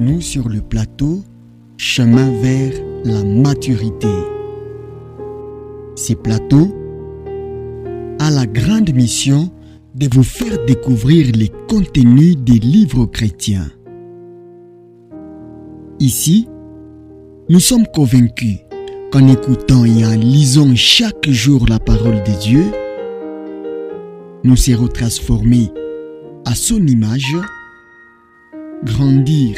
nous sur le plateau Chemin vers la maturité. Ce plateau a la grande mission de vous faire découvrir les contenus des livres chrétiens. Ici, nous sommes convaincus qu'en écoutant et en lisant chaque jour la parole de Dieu, nous serons transformés à son image, grandir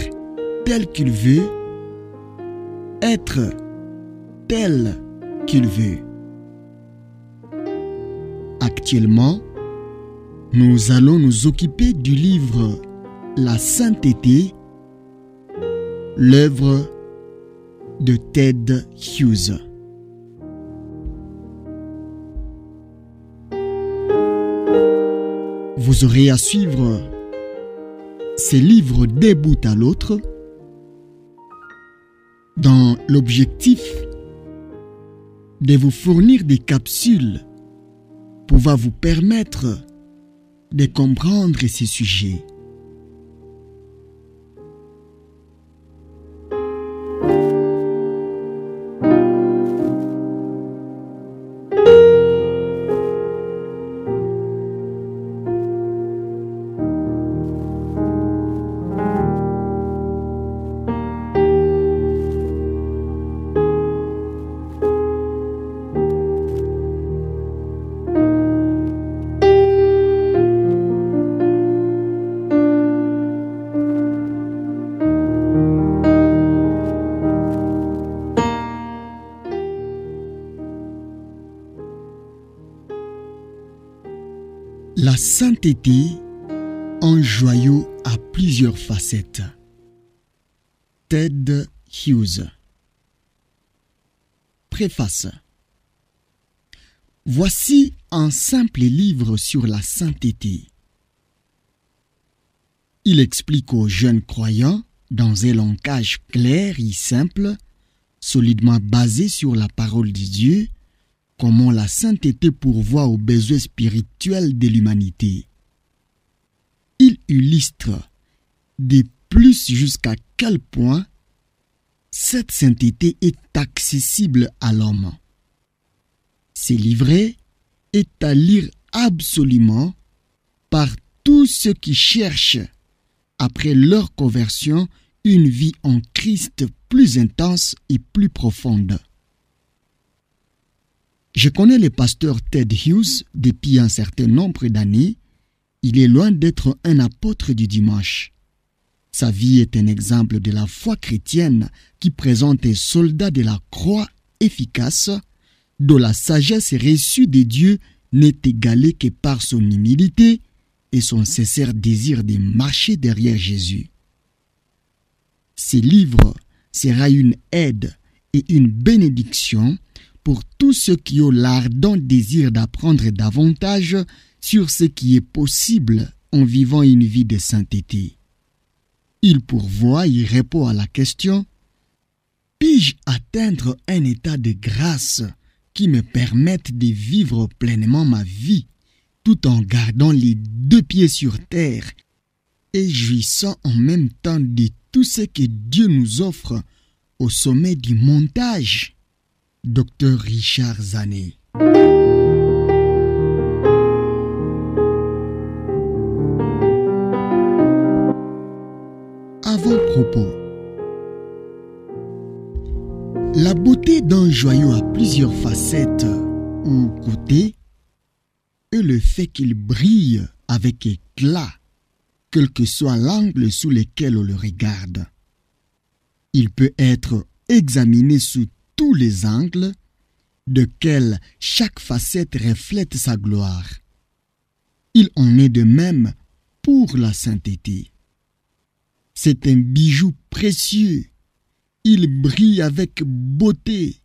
tel qu'il veut, être tel qu'il veut. Actuellement, nous allons nous occuper du livre La sainteté, l'œuvre de Ted Hughes. Vous aurez à suivre ces livres des bout à l'autre dans l'objectif de vous fournir des capsules pouvant vous permettre de comprendre ces sujets. été un joyau à plusieurs facettes. Ted Hughes. Préface. Voici un simple livre sur la sainteté. Il explique aux jeunes croyants, dans un langage clair et simple, solidement basé sur la parole de Dieu, comment la sainteté pourvoit aux besoins spirituels de l'humanité illustre de plus jusqu'à quel point cette sainteté est accessible à l'homme. C'est livré est à lire absolument par tous ceux qui cherchent, après leur conversion, une vie en Christ plus intense et plus profonde. Je connais le pasteur Ted Hughes depuis un certain nombre d'années il est loin d'être un apôtre du dimanche. Sa vie est un exemple de la foi chrétienne qui présente un soldat de la croix efficace, dont la sagesse reçue des dieux n'est égalée que par son humilité et son sincère désir de marcher derrière Jésus. Ce livre sera une aide et une bénédiction pour tous ceux qui ont l'ardent désir d'apprendre davantage sur ce qui est possible en vivant une vie de sainteté. Il pourvoit et répond à la question Puis-je atteindre un état de grâce qui me permette de vivre pleinement ma vie tout en gardant les deux pieds sur terre et jouissant en même temps de tout ce que Dieu nous offre au sommet du montage Docteur Richard Zanet. La beauté d'un joyau a plusieurs facettes ou côtés et le fait qu'il brille avec éclat, quel que soit l'angle sous lequel on le regarde. Il peut être examiné sous tous les angles, de quels chaque facette reflète sa gloire. Il en est de même pour la sainteté. C'est un bijou précieux. Il brille avec beauté,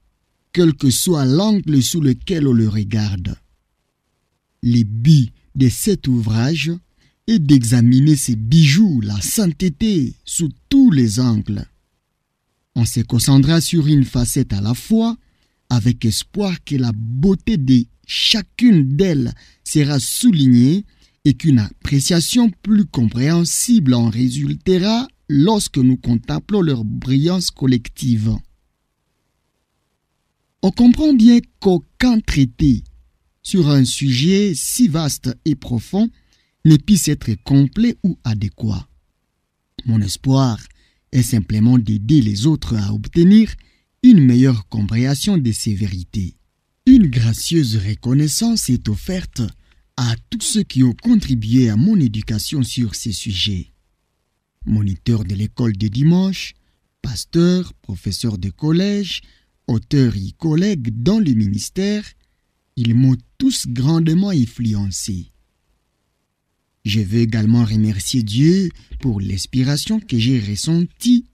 quel que soit l'angle sous lequel on le regarde. Les buts de cet ouvrage est d'examiner ces bijoux, la sainteté, sous tous les angles. On se concentrera sur une facette à la fois, avec espoir que la beauté de chacune d'elles sera soulignée et qu'une appréciation plus compréhensible en résultera lorsque nous contemplons leur brillance collective. On comprend bien qu'aucun traité sur un sujet si vaste et profond ne puisse être complet ou adéquat. Mon espoir est simplement d'aider les autres à obtenir une meilleure compréhension de ces vérités. Une gracieuse reconnaissance est offerte à tous ceux qui ont contribué à mon éducation sur ces sujets. Moniteur de l'école de dimanche, pasteur, professeur de collège, auteur et collègue dans le ministère, ils m'ont tous grandement influencé. Je veux également remercier Dieu pour l'inspiration que j'ai ressentie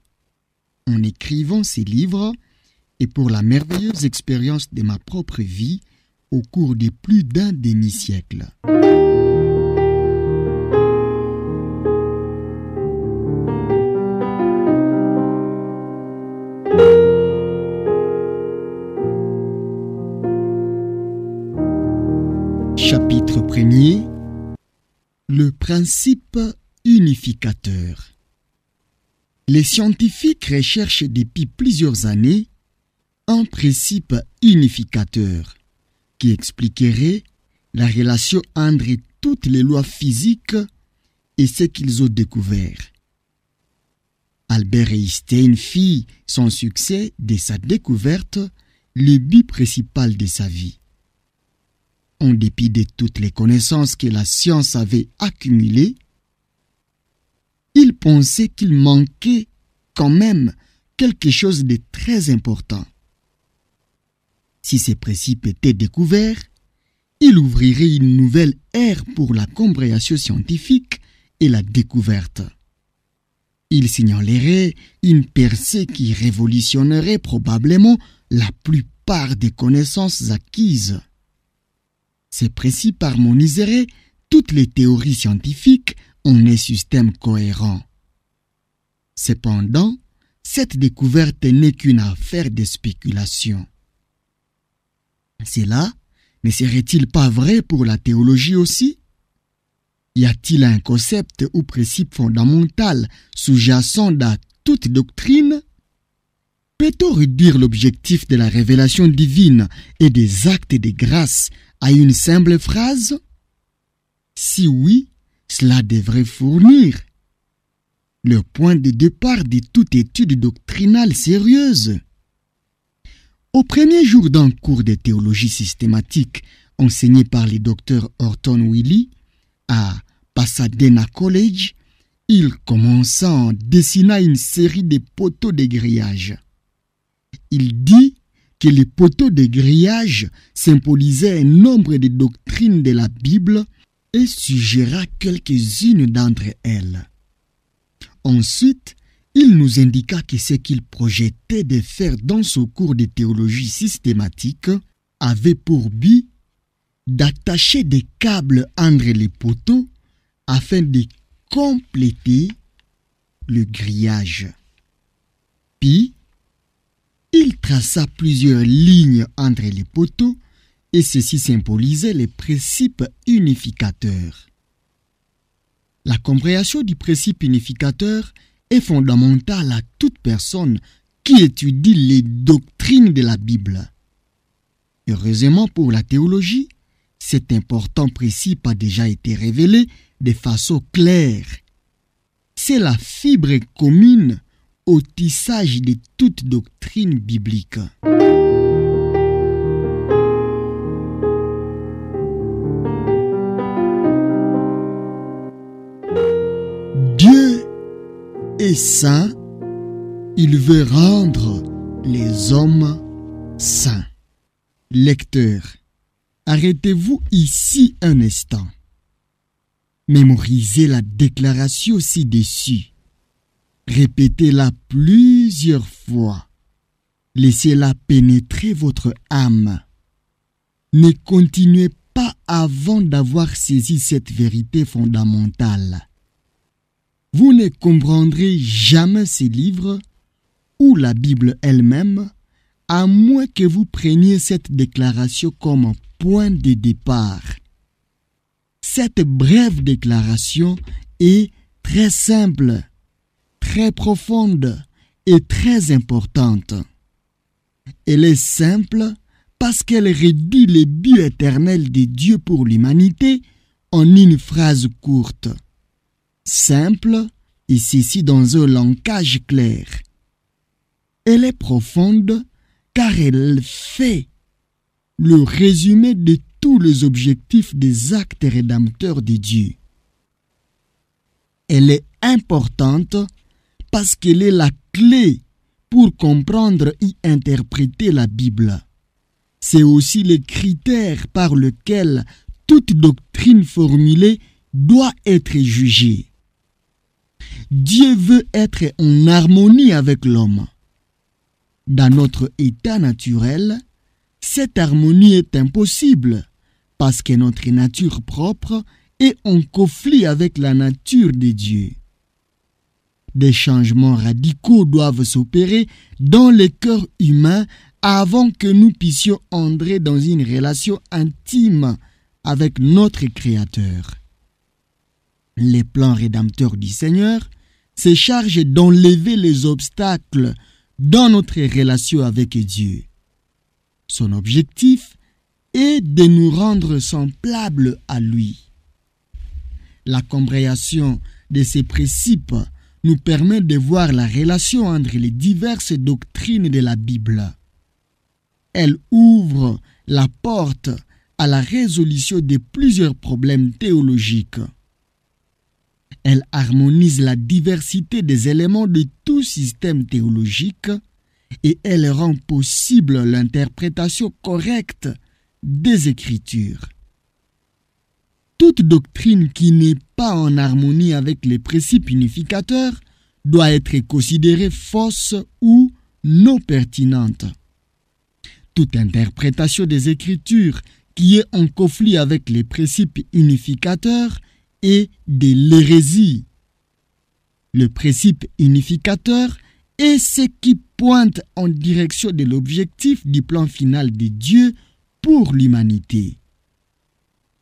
en écrivant ces livres et pour la merveilleuse expérience de ma propre vie au cours de plus d'un demi-siècle. Chapitre 1 Le principe unificateur. Les scientifiques recherchent depuis plusieurs années un principe unificateur qui expliquerait la relation entre toutes les lois physiques et ce qu'ils ont découvert. Albert Einstein fit son succès de sa découverte le but principal de sa vie. En dépit de toutes les connaissances que la science avait accumulées, il pensait qu'il manquait quand même quelque chose de très important. Si ces principes étaient découverts, il ouvrirait une nouvelle ère pour la compréhension scientifique et la découverte. Il signalerait une percée qui révolutionnerait probablement la plupart des connaissances acquises. Ces principes harmoniseraient toutes les théories scientifiques en un système cohérent. Cependant, cette découverte n'est qu'une affaire de spéculation. Cela ne serait-il pas vrai pour la théologie aussi Y a-t-il un concept ou principe fondamental sous-jacent à toute doctrine Peut-on réduire l'objectif de la révélation divine et des actes de grâce à une simple phrase Si oui, cela devrait fournir le point de départ de toute étude doctrinale sérieuse. Au premier jour d'un cours de théologie systématique enseigné par le docteur Orton Willy à Pasadena College, il commença en dessinant une série de poteaux de grillage. Il dit que les poteaux de grillage symbolisaient un nombre de doctrines de la Bible et suggéra quelques-unes d'entre elles. Ensuite, il nous indiqua que ce qu'il projetait de faire dans ce cours de théologie systématique avait pour but d'attacher des câbles entre les poteaux afin de compléter le grillage. Puis, il traça plusieurs lignes entre les poteaux et ceci symbolisait les principes unificateurs. La compréhension du principe unificateur est fondamentale à toute personne qui étudie les doctrines de la Bible. Heureusement pour la théologie, cet important principe a déjà été révélé de façon claire. C'est la fibre commune au tissage de toute doctrine biblique. Et ça, il veut rendre les hommes saints. Lecteur, arrêtez-vous ici un instant. Mémorisez la déclaration ci-dessus. Répétez-la plusieurs fois. Laissez-la pénétrer votre âme. Ne continuez pas avant d'avoir saisi cette vérité fondamentale. Vous ne comprendrez jamais ces livres ou la Bible elle-même, à moins que vous preniez cette déclaration comme point de départ. Cette brève déclaration est très simple, très profonde et très importante. Elle est simple parce qu'elle réduit les buts éternels de Dieu pour l'humanité en une phrase courte simple et ceci dans un langage clair. Elle est profonde car elle fait le résumé de tous les objectifs des actes rédempteurs de Dieu. Elle est importante parce qu'elle est la clé pour comprendre et interpréter la Bible. C'est aussi le critère par lequel toute doctrine formulée doit être jugée. Dieu veut être en harmonie avec l'homme. Dans notre état naturel, cette harmonie est impossible parce que notre nature propre est en conflit avec la nature de Dieu. Des changements radicaux doivent s'opérer dans les cœur humains avant que nous puissions entrer dans une relation intime avec notre Créateur. Les plans rédempteurs du Seigneur se charge d'enlever les obstacles dans notre relation avec Dieu. Son objectif est de nous rendre semblables à lui. La compréhension de ces principes nous permet de voir la relation entre les diverses doctrines de la Bible. Elle ouvre la porte à la résolution de plusieurs problèmes théologiques. Elle harmonise la diversité des éléments de tout système théologique et elle rend possible l'interprétation correcte des Écritures. Toute doctrine qui n'est pas en harmonie avec les principes unificateurs doit être considérée fausse ou non pertinente. Toute interprétation des Écritures qui est en conflit avec les principes unificateurs et de l'hérésie. Le principe unificateur est ce qui pointe en direction de l'objectif du plan final de Dieu pour l'humanité.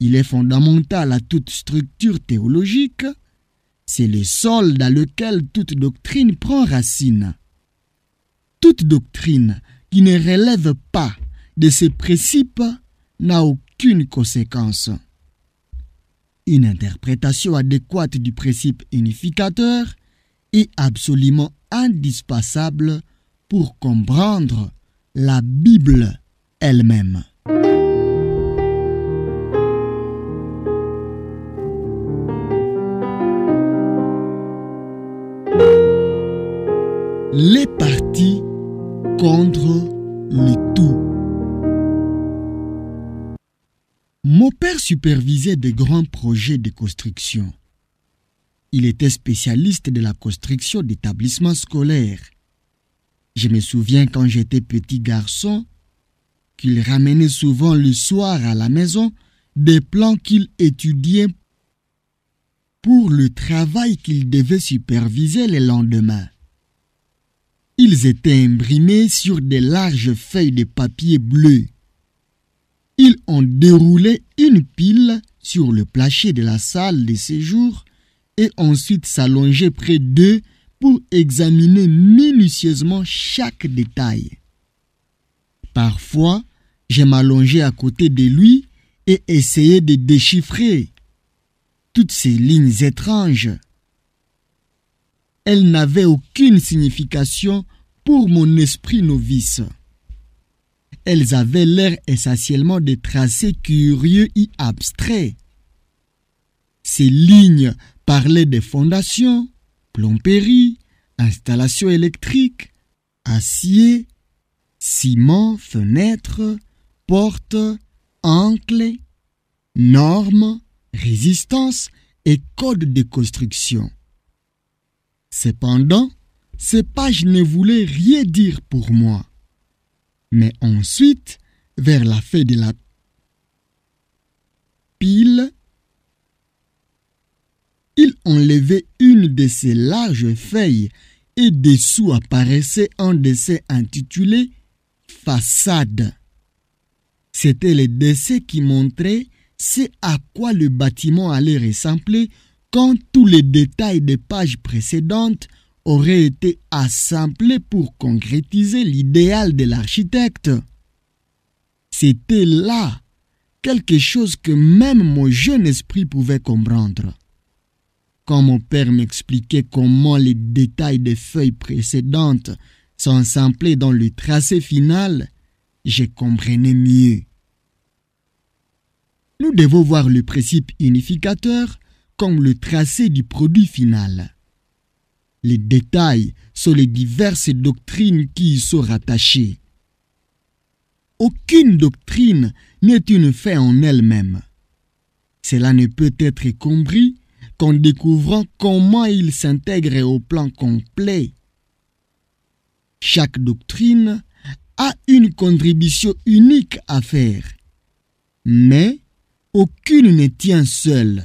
Il est fondamental à toute structure théologique. C'est le sol dans lequel toute doctrine prend racine. Toute doctrine qui ne relève pas de ces principes n'a aucune conséquence. Une interprétation adéquate du principe unificateur est absolument indispensable pour comprendre la Bible elle-même. Les parties contre les tout. Mon père supervisait des grands projets de construction. Il était spécialiste de la construction d'établissements scolaires. Je me souviens quand j'étais petit garçon qu'il ramenait souvent le soir à la maison des plans qu'il étudiait pour le travail qu'il devait superviser le lendemain. Ils étaient imprimés sur des larges feuilles de papier bleu. Ils ont déroulé une pile sur le placher de la salle de séjour et ensuite s'allongé près d'eux pour examiner minutieusement chaque détail. Parfois, je m'allongeais à côté de lui et essayais de déchiffrer toutes ces lignes étranges. Elles n'avaient aucune signification pour mon esprit novice. Elles avaient l'air essentiellement des tracés curieux et abstraits. Ces lignes parlaient des fondations, plomberies, installations électriques, acier, ciment, fenêtres, portes, enclés, normes, résistances et codes de construction. Cependant, ces pages ne voulaient rien dire pour moi mais ensuite, vers la fin de la pile, il enlevait une de ses larges feuilles et dessous apparaissait un dessin intitulé Façade. C'était le dessin qui montrait ce à quoi le bâtiment allait ressembler quand tous les détails des pages précédentes aurait été assemblé pour concrétiser l'idéal de l'architecte. C'était là quelque chose que même mon jeune esprit pouvait comprendre. Quand mon père m'expliquait comment les détails des feuilles précédentes assemblés dans le tracé final, je comprenais mieux. Nous devons voir le principe unificateur comme le tracé du produit final les détails sur les diverses doctrines qui y sont rattachées. Aucune doctrine n'est une fait en elle-même. Cela ne peut être compris qu'en découvrant comment il s'intègre au plan complet. Chaque doctrine a une contribution unique à faire, mais aucune ne tient seule.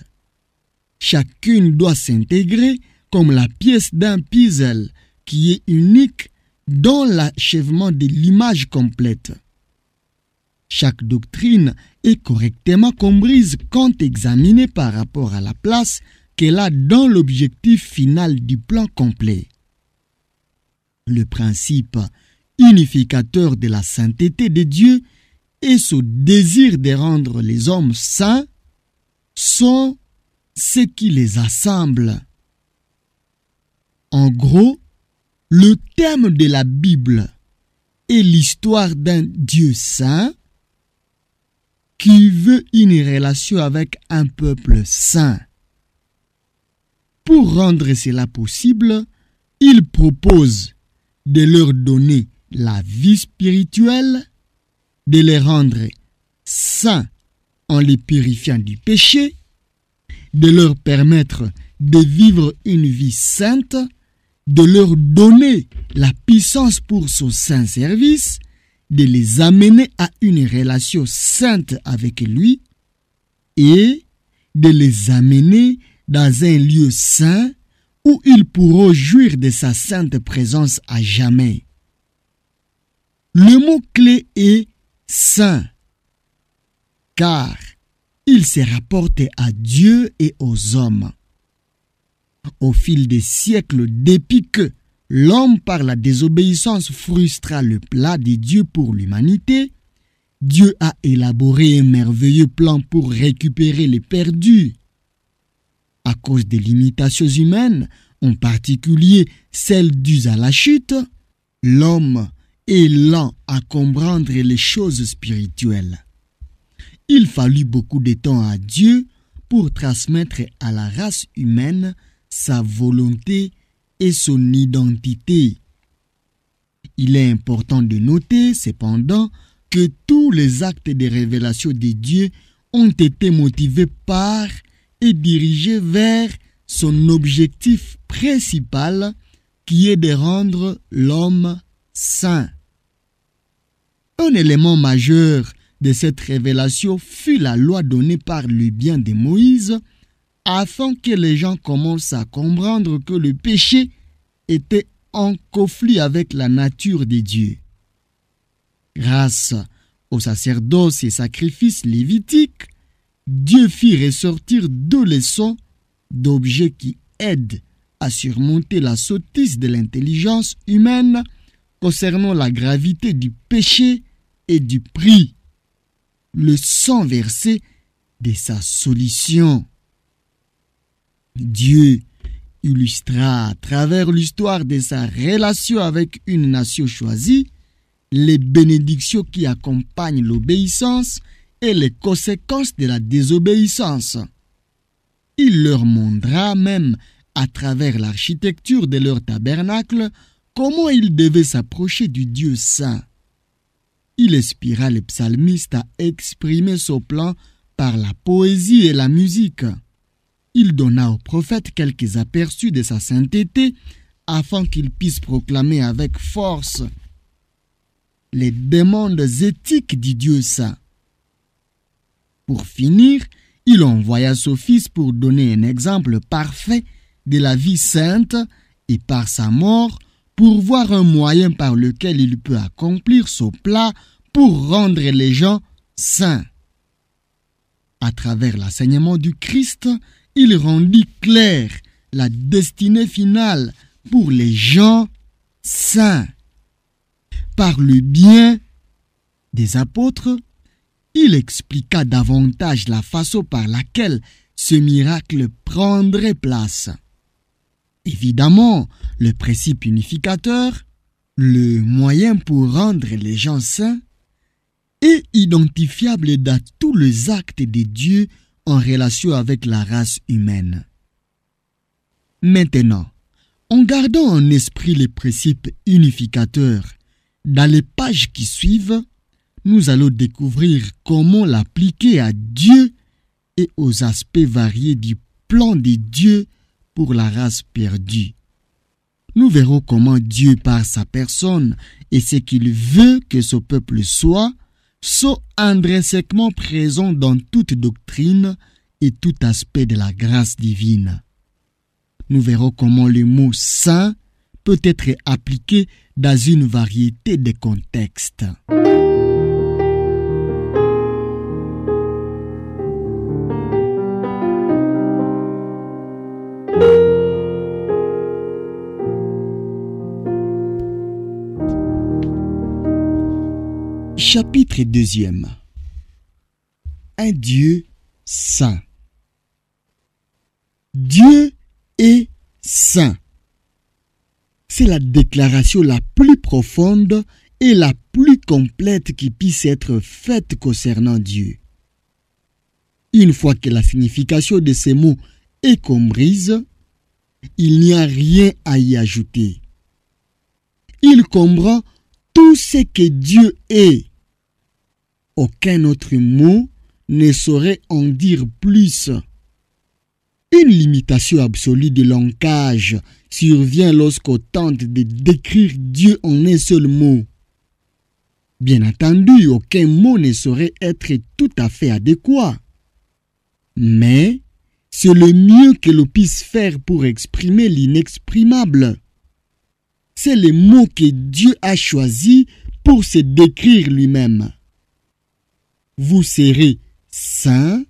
Chacune doit s'intégrer comme la pièce d'un puzzle qui est unique dans l'achèvement de l'image complète. Chaque doctrine est correctement comprise quand examinée par rapport à la place qu'elle a dans l'objectif final du plan complet. Le principe unificateur de la sainteté de Dieu et son désir de rendre les hommes saints sont ce qui les assemble en gros, le thème de la Bible est l'histoire d'un Dieu saint qui veut une relation avec un peuple saint. Pour rendre cela possible, il propose de leur donner la vie spirituelle, de les rendre saints en les purifiant du péché, de leur permettre de vivre une vie sainte de leur donner la puissance pour son saint service, de les amener à une relation sainte avec lui et de les amener dans un lieu saint où ils pourront jouir de sa sainte présence à jamais. Le mot-clé est saint, car il se rapporte à Dieu et aux hommes au fil des siècles depuis que l'homme par la désobéissance frustra le plat des dieux pour l'humanité, Dieu a élaboré un merveilleux plan pour récupérer les perdus. À cause des limitations humaines, en particulier celles dues à la chute, l'homme est lent à comprendre les choses spirituelles. Il fallut beaucoup de temps à Dieu pour transmettre à la race humaine sa volonté et son identité. Il est important de noter cependant que tous les actes de révélation de Dieu ont été motivés par et dirigés vers son objectif principal qui est de rendre l'homme saint. Un élément majeur de cette révélation fut la loi donnée par le bien de Moïse afin que les gens commencent à comprendre que le péché était en conflit avec la nature des dieux. Grâce aux sacerdoce et sacrifices lévitiques, Dieu fit ressortir deux leçons d'objets qui aident à surmonter la sottise de l'intelligence humaine concernant la gravité du péché et du prix. Le sang versé de sa solution. Dieu illustra à travers l'histoire de sa relation avec une nation choisie les bénédictions qui accompagnent l'obéissance et les conséquences de la désobéissance. Il leur montra même à travers l'architecture de leur tabernacle comment ils devaient s'approcher du Dieu saint. Il inspira les psalmistes à exprimer son plan par la poésie et la musique il donna au prophète quelques aperçus de sa sainteté afin qu'il puisse proclamer avec force les demandes éthiques du Dieu saint. Pour finir, il envoya son fils pour donner un exemple parfait de la vie sainte et par sa mort pour voir un moyen par lequel il peut accomplir son plat pour rendre les gens saints. À travers l'enseignement du Christ, il rendit claire la destinée finale pour les gens saints. Par le bien des apôtres, il expliqua davantage la façon par laquelle ce miracle prendrait place. Évidemment, le principe unificateur, le moyen pour rendre les gens saints, est identifiable dans tous les actes des dieux en relation avec la race humaine. Maintenant, en gardant en esprit les principes unificateurs dans les pages qui suivent, nous allons découvrir comment l'appliquer à Dieu et aux aspects variés du plan de Dieu pour la race perdue. Nous verrons comment Dieu, par sa personne et ce qu'il veut que ce peuple soit, sont intrinsèquement présents dans toute doctrine et tout aspect de la grâce divine. Nous verrons comment le mot saint peut être appliqué dans une variété de contextes. Chapitre 2 Un Dieu saint. Dieu est saint. C'est la déclaration la plus profonde et la plus complète qui puisse être faite concernant Dieu. Une fois que la signification de ces mots est comprise, il n'y a rien à y ajouter. Il comprend tout ce que Dieu est aucun autre mot ne saurait en dire plus. Une limitation absolue de langage survient lorsqu'on tente de décrire Dieu en un seul mot. Bien entendu, aucun mot ne saurait être tout à fait adéquat. Mais c'est le mieux que l'on puisse faire pour exprimer l'inexprimable. C'est le mot que Dieu a choisi pour se décrire lui-même vous serez saint,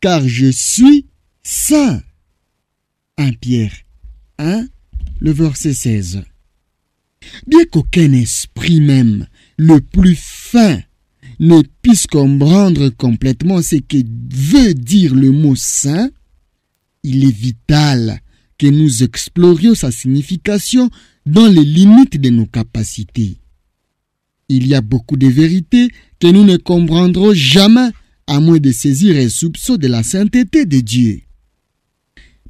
car je suis saint. 1 Pierre 1, le verset 16. Bien qu'aucun esprit même, le plus fin, ne puisse comprendre complètement ce que veut dire le mot saint, il est vital que nous explorions sa signification dans les limites de nos capacités. Il y a beaucoup de vérités que nous ne comprendrons jamais à moins de saisir un soupçon de la sainteté de Dieu.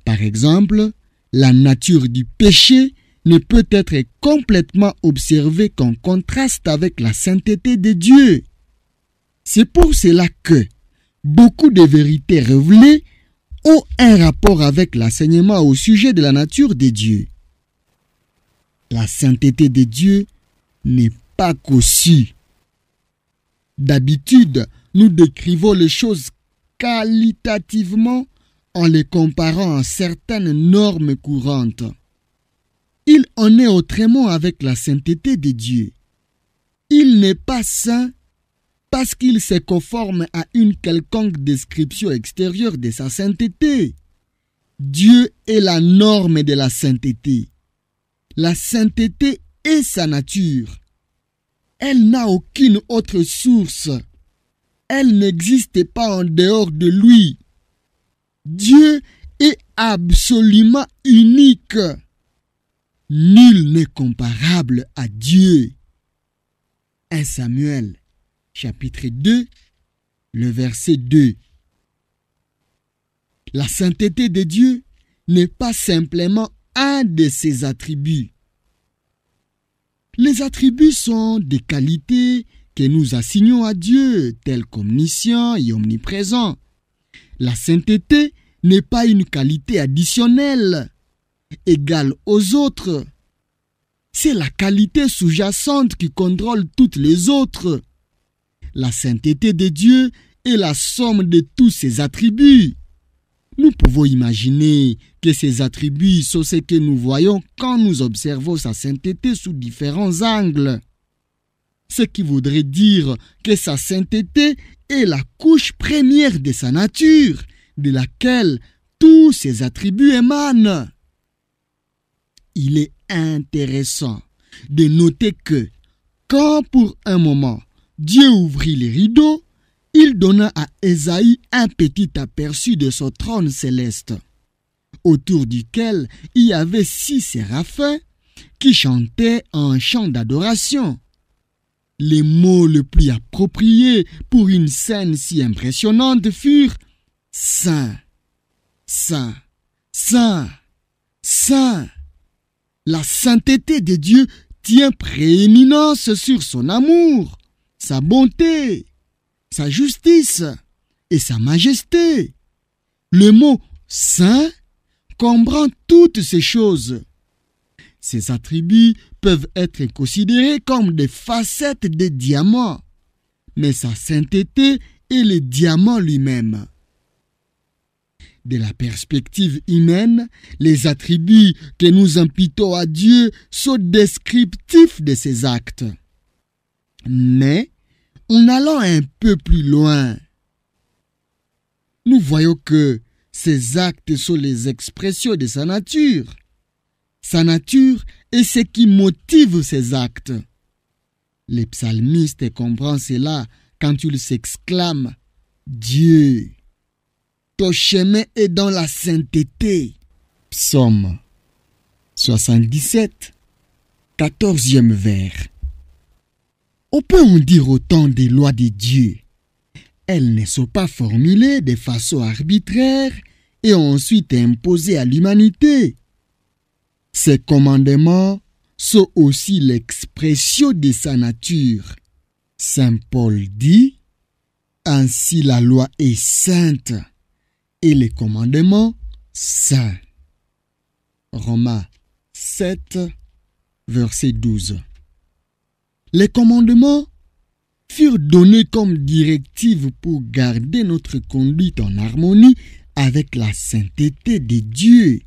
Par exemple, la nature du péché ne peut être complètement observée qu'en contraste avec la sainteté de Dieu. C'est pour cela que beaucoup de vérités révélées ont un rapport avec l'enseignement au sujet de la nature de Dieu. La sainteté de Dieu n'est aussi D'habitude, nous décrivons les choses qualitativement en les comparant à certaines normes courantes. Il en est autrement avec la sainteté de Dieu. Il n'est pas saint parce qu'il se conforme à une quelconque description extérieure de sa sainteté. Dieu est la norme de la sainteté. La sainteté est sa nature. Elle n'a aucune autre source. Elle n'existe pas en dehors de lui. Dieu est absolument unique. Nul n'est comparable à Dieu. 1 Samuel chapitre 2, le verset 2. La sainteté de Dieu n'est pas simplement un de ses attributs. Les attributs sont des qualités que nous assignons à Dieu, telles qu'omniscient et omniprésent. La sainteté n'est pas une qualité additionnelle, égale aux autres. C'est la qualité sous-jacente qui contrôle toutes les autres. La sainteté de Dieu est la somme de tous ses attributs. Nous pouvons imaginer que ces attributs sont ce que nous voyons quand nous observons sa sainteté sous différents angles. Ce qui voudrait dire que sa sainteté est la couche première de sa nature, de laquelle tous ses attributs émanent. Il est intéressant de noter que quand pour un moment Dieu ouvrit les rideaux, il donna à Esaïe un petit aperçu de son trône céleste, autour duquel il y avait six séraphins qui chantaient un chant d'adoration. Les mots les plus appropriés pour une scène si impressionnante furent Saint, Saint, Saint, Saint. La sainteté de Dieu tient prééminence sur son amour, sa bonté, sa justice et sa majesté. Le mot saint comprend toutes ces choses. Ces attributs peuvent être considérés comme des facettes des diamants, mais sa sainteté est le diamant lui-même. De la perspective humaine, les attributs que nous imputons à Dieu sont descriptifs de ses actes. Mais en allant un peu plus loin, nous voyons que ses actes sont les expressions de sa nature. Sa nature est ce qui motive ses actes. Les psalmistes comprennent cela quand ils s'exclament « Dieu, ton chemin est dans la sainteté. Psaume 77, 14e vers. On peut en dire autant des lois de Dieu. Elles ne sont pas formulées de façon arbitraire et ensuite imposées à l'humanité. Ces commandements sont aussi l'expression de sa nature. Saint Paul dit, Ainsi la loi est sainte et les commandements saints. Romains 7, verset 12. Les commandements furent donnés comme directives pour garder notre conduite en harmonie avec la sainteté de Dieu.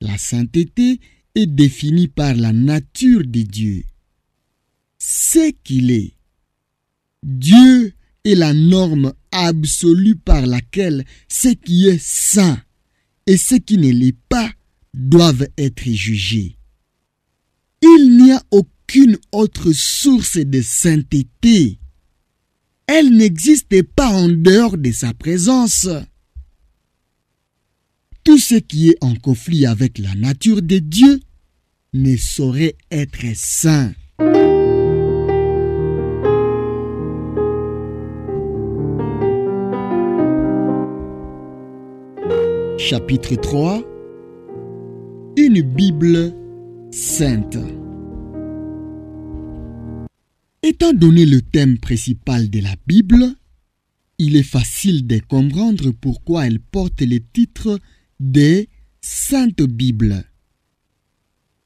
La sainteté est définie par la nature de Dieu. Ce qu'il est, Dieu est la norme absolue par laquelle ce qui est saint et ce qui ne l'est pas doivent être jugés. Il n'y a aucun qu'une autre source de sainteté. Elle n'existe pas en dehors de sa présence. Tout ce qui est en conflit avec la nature de Dieu ne saurait être saint. Chapitre 3 Une Bible sainte Étant donné le thème principal de la Bible, il est facile de comprendre pourquoi elle porte le titre des Saintes Bibles.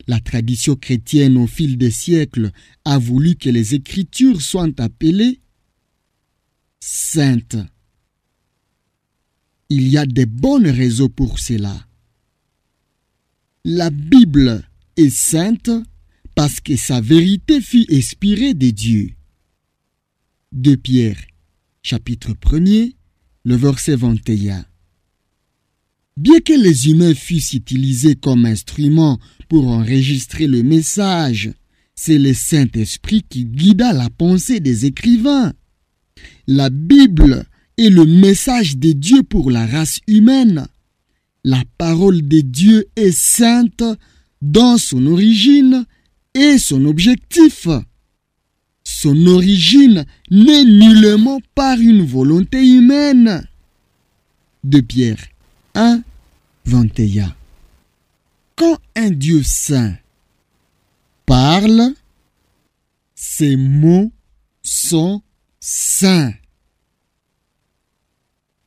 La tradition chrétienne au fil des siècles a voulu que les Écritures soient appelées saintes. Il y a des bonnes raisons pour cela. La Bible est sainte parce que sa vérité fut inspirée des dieux. De Pierre, chapitre 1 le verset 21. Bien que les humains fussent utilisés comme instruments pour enregistrer le message, c'est le Saint-Esprit qui guida la pensée des écrivains. La Bible est le message de Dieu pour la race humaine. La parole de Dieu est sainte dans son origine et son objectif. Son origine n'est nullement par une volonté humaine. De Pierre 1, 21. Quand un Dieu saint parle, ses mots sont saints.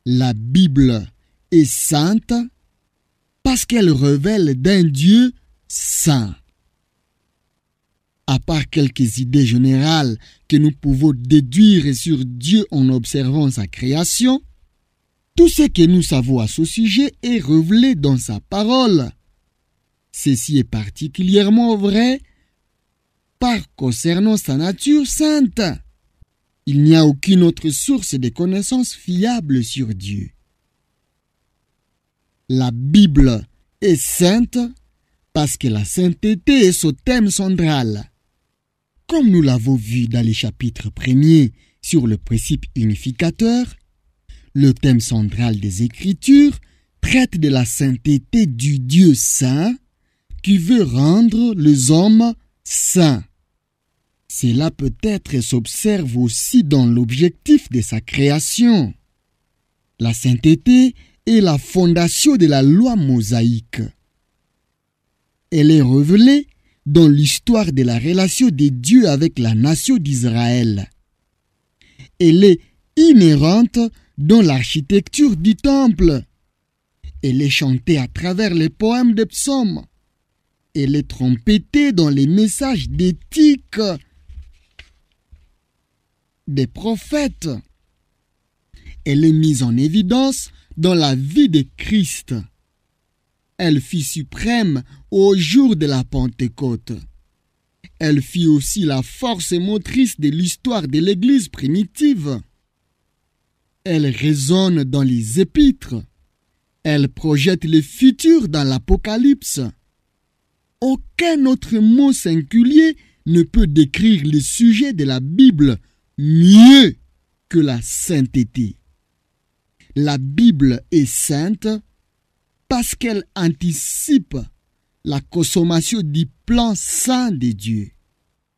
La Bible est sainte parce qu'elle révèle d'un Dieu saint à part quelques idées générales que nous pouvons déduire sur Dieu en observant sa création, tout ce que nous savons à ce sujet est révélé dans sa parole. Ceci est particulièrement vrai par concernant sa nature sainte. Il n'y a aucune autre source de connaissances fiables sur Dieu. La Bible est sainte parce que la sainteté est son thème central comme nous l'avons vu dans les chapitres premiers sur le principe unificateur, le thème central des Écritures traite de la sainteté du Dieu saint qui veut rendre les hommes saints. Cela peut-être s'observe aussi dans l'objectif de sa création. La sainteté est la fondation de la loi mosaïque. Elle est révélée dans l'histoire de la relation des dieux avec la nation d'Israël. Elle est inhérente dans l'architecture du temple. Elle est chantée à travers les poèmes des psaumes. Elle est trompée dans les messages d'éthique des prophètes. Elle est mise en évidence dans la vie de Christ. Elle fit suprême au jour de la Pentecôte. Elle fit aussi la force motrice de l'histoire de l'Église primitive. Elle résonne dans les épîtres. Elle projette le futur dans l'Apocalypse. Aucun autre mot singulier ne peut décrire le sujet de la Bible mieux que la sainteté. La Bible est sainte parce qu'elle anticipe la consommation du plan saint de Dieu.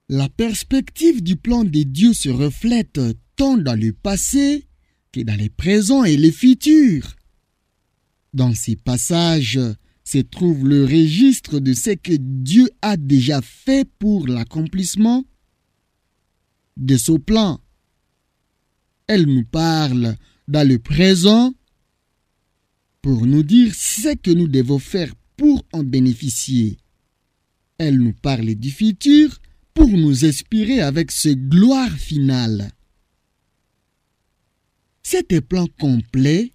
La perspective du plan de Dieu se reflète tant dans le passé que dans le présent et le futur. Dans ces passages se trouve le registre de ce que Dieu a déjà fait pour l'accomplissement de ce plan. Elle nous parle dans le présent pour nous dire ce que nous devons faire pour en bénéficier. Elle nous parle du futur pour nous inspirer avec ses gloire C'est un plan complet,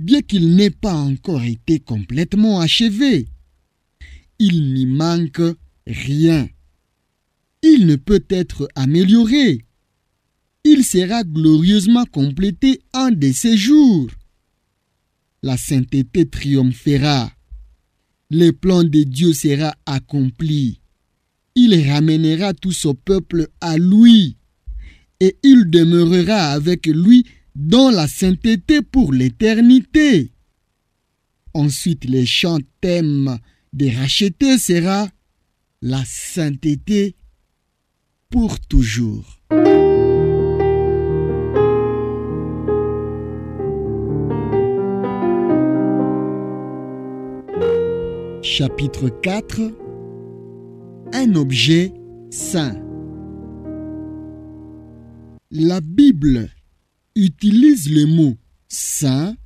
bien qu'il n'ait pas encore été complètement achevé, il n'y manque rien. Il ne peut être amélioré. Il sera glorieusement complété un de ces jours la sainteté triomphera. Le plan de Dieu sera accompli. Il ramènera tout son peuple à lui et il demeurera avec lui dans la sainteté pour l'éternité. Ensuite, le chant des rachetés sera la sainteté pour toujours. chapitre 4 Un objet saint. La Bible utilise le mot saint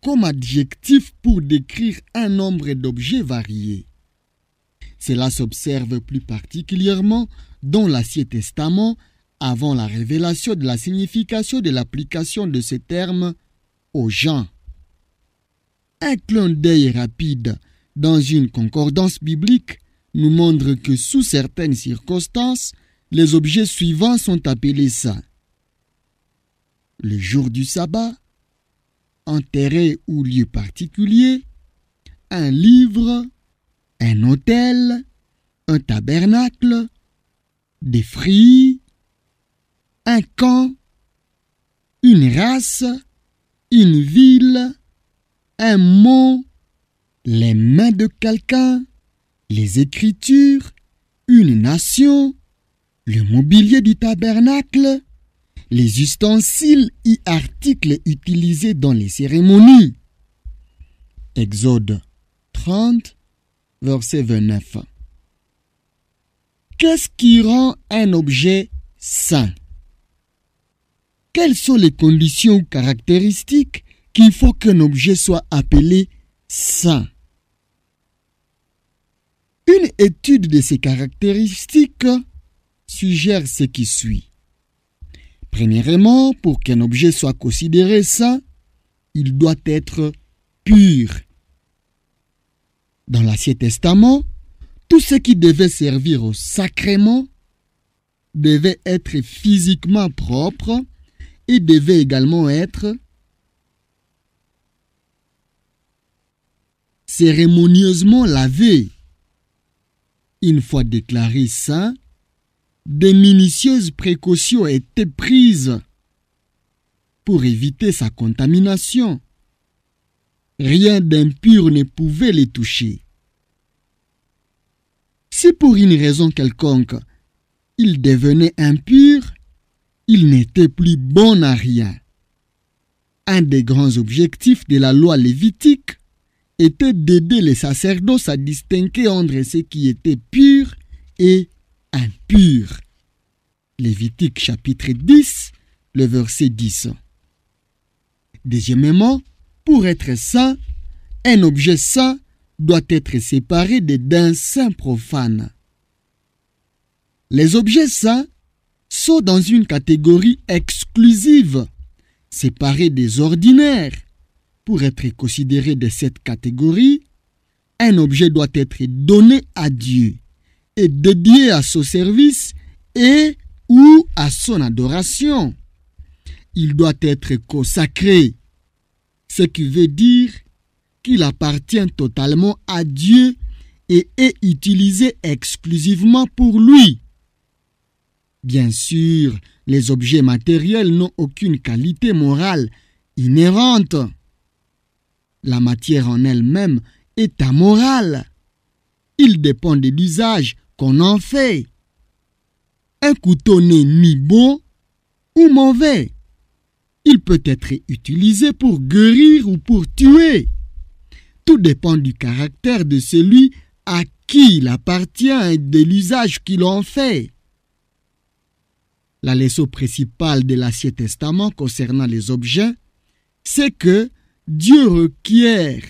comme adjectif pour décrire un nombre d'objets variés. Cela s'observe plus particulièrement dans l'Ancien Testament avant la révélation de la signification de l'application de ce terme aux gens. Un clin d'œil rapide dans une concordance biblique, nous montre que sous certaines circonstances, les objets suivants sont appelés saints. Le jour du sabbat, enterré ou lieu particulier, un livre, un hôtel, un tabernacle, des fruits, un camp, une race, une ville, un mont, les mains de quelqu'un, les Écritures, une nation, le mobilier du tabernacle, les ustensiles et articles utilisés dans les cérémonies. Exode 30, verset 29. Qu'est-ce qui rend un objet saint Quelles sont les conditions caractéristiques qu'il faut qu'un objet soit appelé saint une étude de ces caractéristiques suggère ce qui suit. Premièrement, pour qu'un objet soit considéré saint, il doit être pur. Dans l'Ancien Testament, tout ce qui devait servir au sacrement devait être physiquement propre et devait également être cérémonieusement lavé. Une fois déclaré ça, des minutieuses précautions étaient prises pour éviter sa contamination. Rien d'impur ne pouvait les toucher. Si pour une raison quelconque, il devenait impur, il n'était plus bon à rien. Un des grands objectifs de la loi lévitique était d'aider les sacerdotes à distinguer entre ce qui était pur et impur. Lévitique chapitre 10, le verset 10. Deuxièmement, pour être saint, un objet saint doit être séparé des d'un saint profane. Les objets saints sont dans une catégorie exclusive, séparés des ordinaires pour être considéré de cette catégorie, un objet doit être donné à Dieu et dédié à son service et ou à son adoration. Il doit être consacré, ce qui veut dire qu'il appartient totalement à Dieu et est utilisé exclusivement pour lui. Bien sûr, les objets matériels n'ont aucune qualité morale inhérente. La matière en elle-même est amorale. Il dépend de l'usage qu'on en fait. Un couteau n'est ni bon ou mauvais. Il peut être utilisé pour guérir ou pour tuer. Tout dépend du caractère de celui à qui il appartient et de l'usage qu'il en fait. La leçon principale de l'Ancien Testament concernant les objets, c'est que Dieu requiert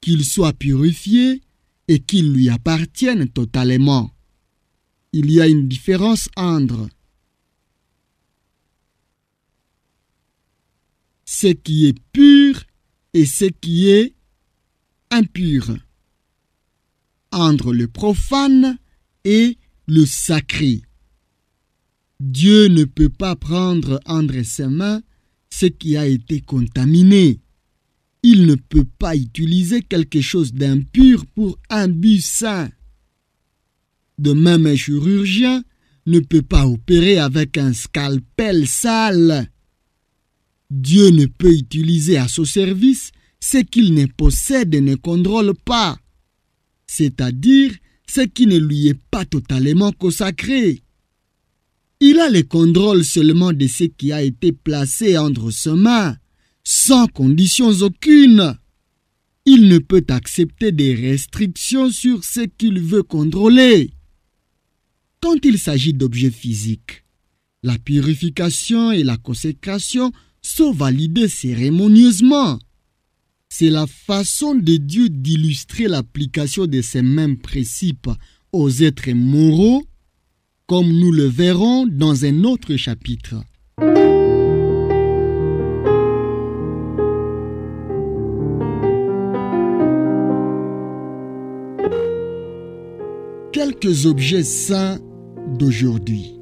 qu'il soit purifié et qu'il lui appartienne totalement. Il y a une différence entre ce qui est pur et ce qui est impur, entre le profane et le sacré. Dieu ne peut pas prendre entre ses mains ce qui a été contaminé il ne peut pas utiliser quelque chose d'impur pour un but sain. De même, un chirurgien ne peut pas opérer avec un scalpel sale. Dieu ne peut utiliser à son service ce qu'il ne possède et ne contrôle pas, c'est-à-dire ce qui ne lui est pas totalement consacré. Il a le contrôle seulement de ce qui a été placé entre ses mains sans conditions aucune. Il ne peut accepter des restrictions sur ce qu'il veut contrôler. Quand il s'agit d'objets physiques, la purification et la consécration sont validées cérémonieusement. C'est la façon de Dieu d'illustrer l'application de ces mêmes principes aux êtres moraux, comme nous le verrons dans un autre chapitre. quelques objets saints d'aujourd'hui.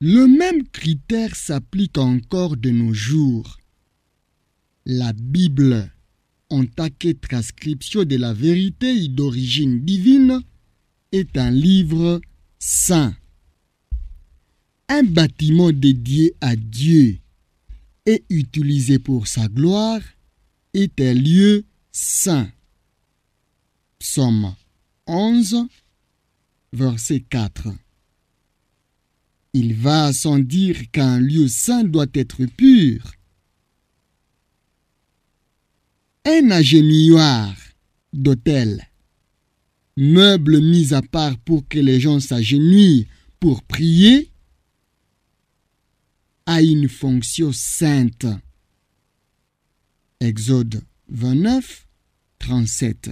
Le même critère s'applique encore de nos jours. La Bible, en taquet transcription de la vérité et d'origine divine, est un livre saint, un bâtiment dédié à Dieu et utilisé pour sa gloire est un lieu saint. Somme 11, verset 4. Il va sans dire qu'un lieu saint doit être pur. Un agenouilloir d'hôtel, meuble mis à part pour que les gens s'agenouillent pour prier, a une fonction sainte. Exode 29, 37.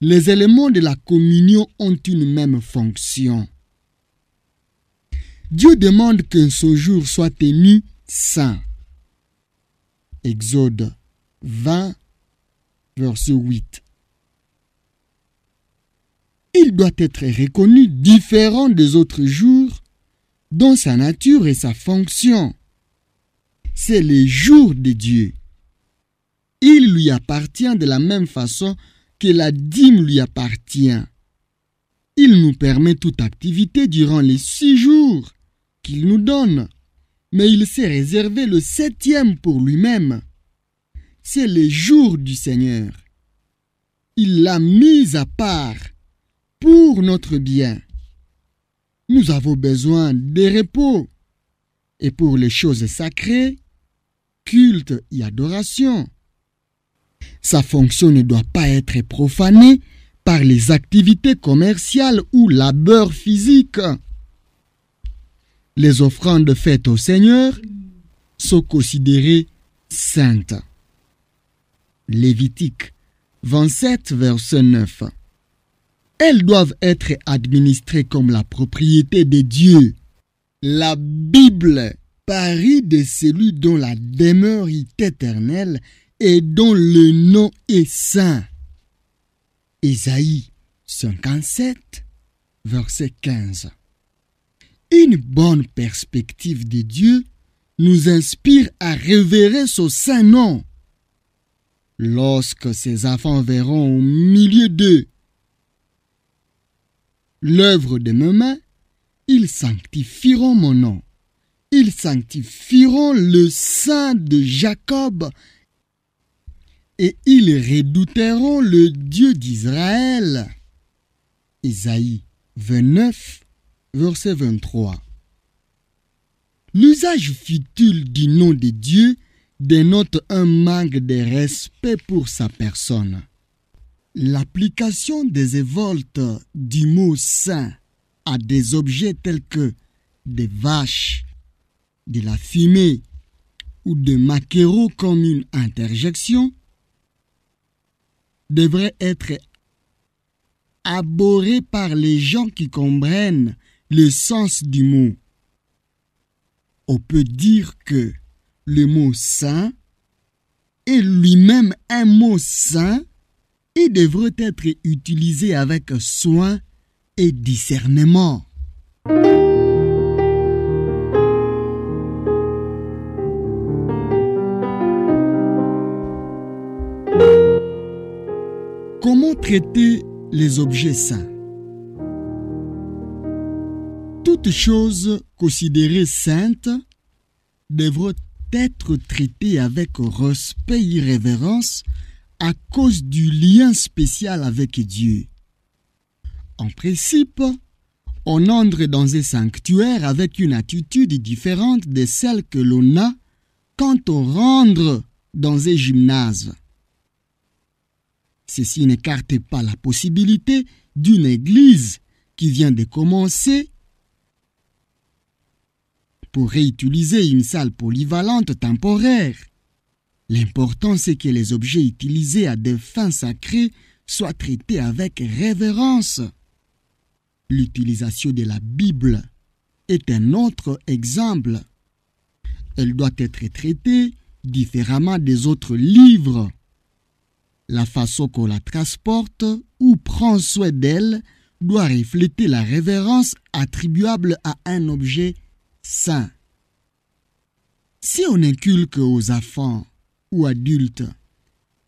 Les éléments de la communion ont une même fonction. Dieu demande qu'un jour soit tenu saint. Exode 20, verset 8. Il doit être reconnu différent des autres jours dans sa nature et sa fonction. C'est le jour de Dieu. Il lui appartient de la même façon que la dîme lui appartient. Il nous permet toute activité durant les six jours qu'il nous donne, mais il s'est réservé le septième pour lui-même. C'est le jour du Seigneur. Il l'a mis à part pour notre bien. Nous avons besoin de repos et pour les choses sacrées, culte et adoration. Sa fonction ne doit pas être profanée par les activités commerciales ou labeur physique. Les offrandes faites au Seigneur sont considérées saintes. Lévitique 27, verset 9. Elles doivent être administrées comme la propriété de Dieu. La Bible parie de celui dont la demeure est éternelle et dont le nom est saint. Ésaïe 57, verset 15. Une bonne perspective de Dieu nous inspire à révérer son saint nom. Lorsque ses enfants verront au milieu d'eux l'œuvre de mes mains, ils sanctifieront mon nom. Ils sanctifieront le Saint de Jacob et ils redouteront le Dieu d'Israël. Isaïe 29, verset 23. L'usage futile du nom de Dieu dénote un manque de respect pour sa personne. L'application des évoltes du mot saint à des objets tels que des vaches, de la fumée ou de maquereaux comme une interjection devrait être abhorré par les gens qui comprennent le sens du mot. On peut dire que le mot saint est lui-même un mot saint et devrait être utilisé avec soin et discernement. traiter les objets saints. Toute chose considérée sainte devrait être traitée avec respect et révérence à cause du lien spécial avec Dieu. En principe, on entre dans un sanctuaire avec une attitude différente de celle que l'on a quand on rentre dans un gymnase. Ceci n'écarte pas la possibilité d'une église qui vient de commencer pour réutiliser une salle polyvalente temporaire. L'important, c'est que les objets utilisés à des fins sacrées soient traités avec révérence. L'utilisation de la Bible est un autre exemple. Elle doit être traitée différemment des autres livres la façon qu'on la transporte ou prend soin d'elle doit refléter la révérence attribuable à un objet saint. Si on inculque aux enfants ou adultes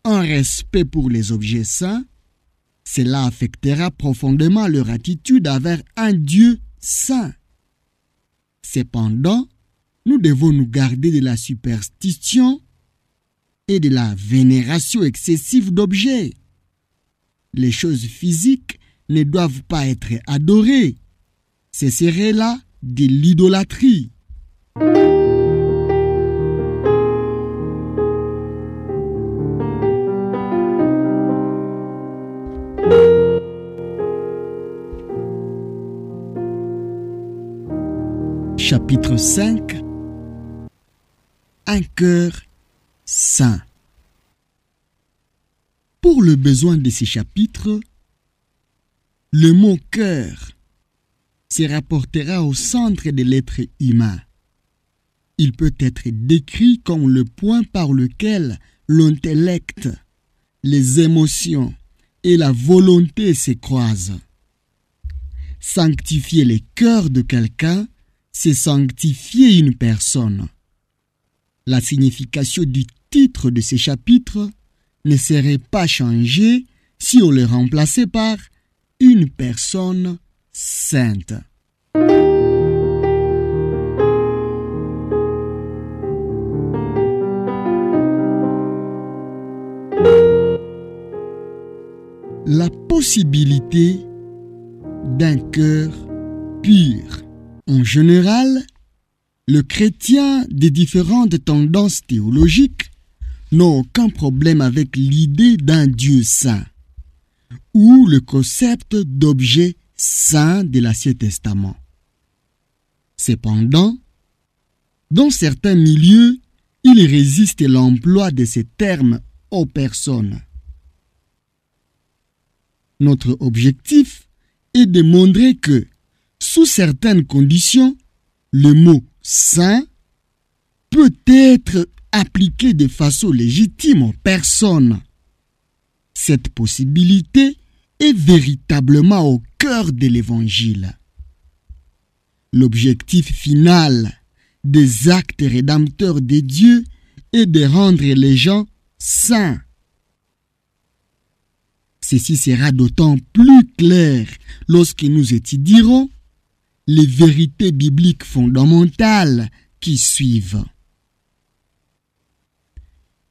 un respect pour les objets saints, cela affectera profondément leur attitude envers un Dieu saint. Cependant, nous devons nous garder de la superstition et de la vénération excessive d'objets. Les choses physiques ne doivent pas être adorées. Ce serait là de l'idolâtrie. Chapitre 5 Un cœur saint. Pour le besoin de ces chapitres, le mot cœur se rapportera au centre de l'être humain. Il peut être décrit comme le point par lequel l'intellect, les émotions et la volonté se croisent. Sanctifier le cœur de quelqu'un, c'est sanctifier une personne. La signification du titre de ces chapitres ne serait pas changé si on le remplaçait par une personne sainte. La possibilité d'un cœur pur. En général, le chrétien des différentes tendances théologiques n'ont aucun problème avec l'idée d'un Dieu saint ou le concept d'objet saint de l'Ancien Testament. Cependant, dans certains milieux, il résiste l'emploi de ces termes aux personnes. Notre objectif est de montrer que, sous certaines conditions, le mot saint peut être appliquée de façon légitime aux personnes. Cette possibilité est véritablement au cœur de l'Évangile. L'objectif final des actes rédempteurs de Dieu est de rendre les gens saints. Ceci sera d'autant plus clair lorsque nous étudierons les vérités bibliques fondamentales qui suivent.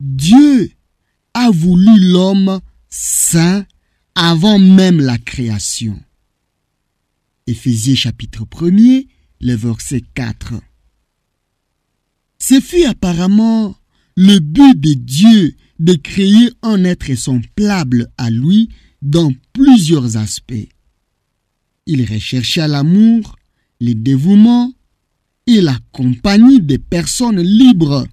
Dieu a voulu l'homme saint avant même la création. Éphésiens chapitre 1 le verset 4. Ce fut apparemment le but de Dieu de créer un être semblable à lui dans plusieurs aspects. Il rechercha l'amour, le dévouement et la compagnie des personnes libres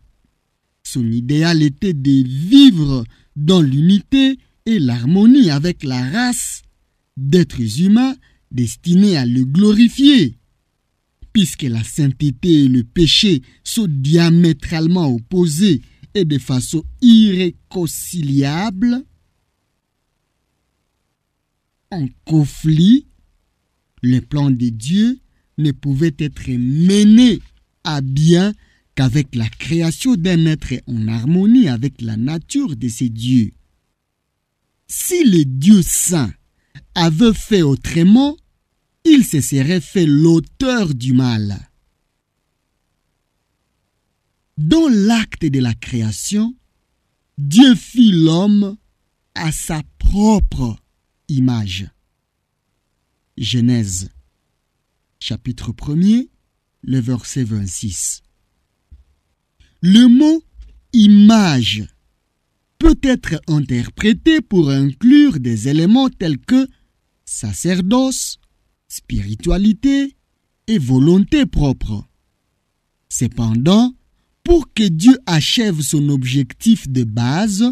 son idéal était de vivre dans l'unité et l'harmonie avec la race d'êtres humains destinés à le glorifier. Puisque la sainteté et le péché sont diamétralement opposés et de façon irréconciliable, en conflit, le plan de Dieu ne pouvait être mené à bien qu'avec la création d'un être en harmonie avec la nature de ses dieux. Si le Dieu Saint avait fait autrement, il se serait fait l'auteur du mal. Dans l'acte de la création, Dieu fit l'homme à sa propre image. Genèse chapitre 1 le verset 26. Le mot image peut être interprété pour inclure des éléments tels que sacerdoce, spiritualité et volonté propre. Cependant, pour que Dieu achève son objectif de base,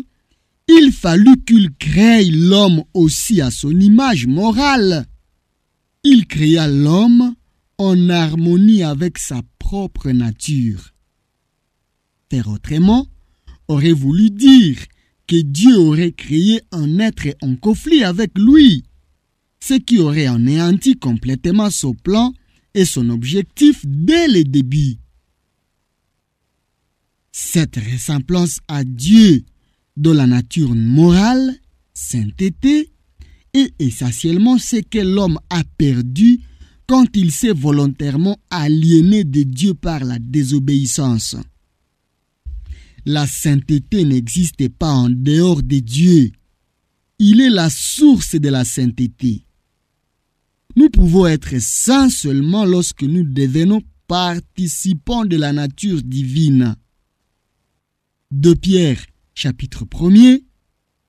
il fallut qu'il crée l'homme aussi à son image morale. Il créa l'homme en harmonie avec sa propre nature autrement aurait voulu dire que Dieu aurait créé un être en conflit avec lui, ce qui aurait anéanti complètement son plan et son objectif dès le début. Cette ressemblance à Dieu de la nature morale, sainteté, est essentiellement ce que l'homme a perdu quand il s'est volontairement aliéné de Dieu par la désobéissance la sainteté n'existe pas en dehors de Dieu. Il est la source de la sainteté. Nous pouvons être saints seulement lorsque nous devenons participants de la nature divine. De Pierre, chapitre 1er,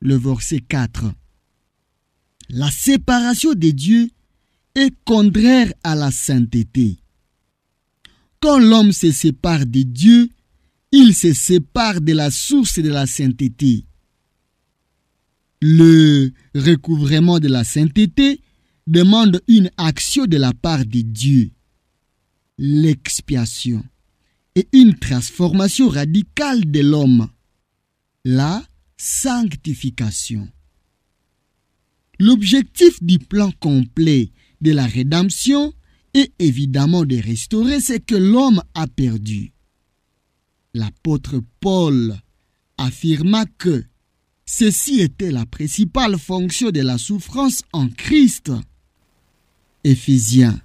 le verset 4. La séparation de Dieu est contraire à la sainteté. Quand l'homme se sépare de Dieu, il se sépare de la source de la sainteté. Le recouvrement de la sainteté demande une action de la part de Dieu, l'expiation, et une transformation radicale de l'homme, la sanctification. L'objectif du plan complet de la rédemption est évidemment de restaurer ce que l'homme a perdu l'apôtre Paul affirma que ceci était la principale fonction de la souffrance en Christ. Ephésiens,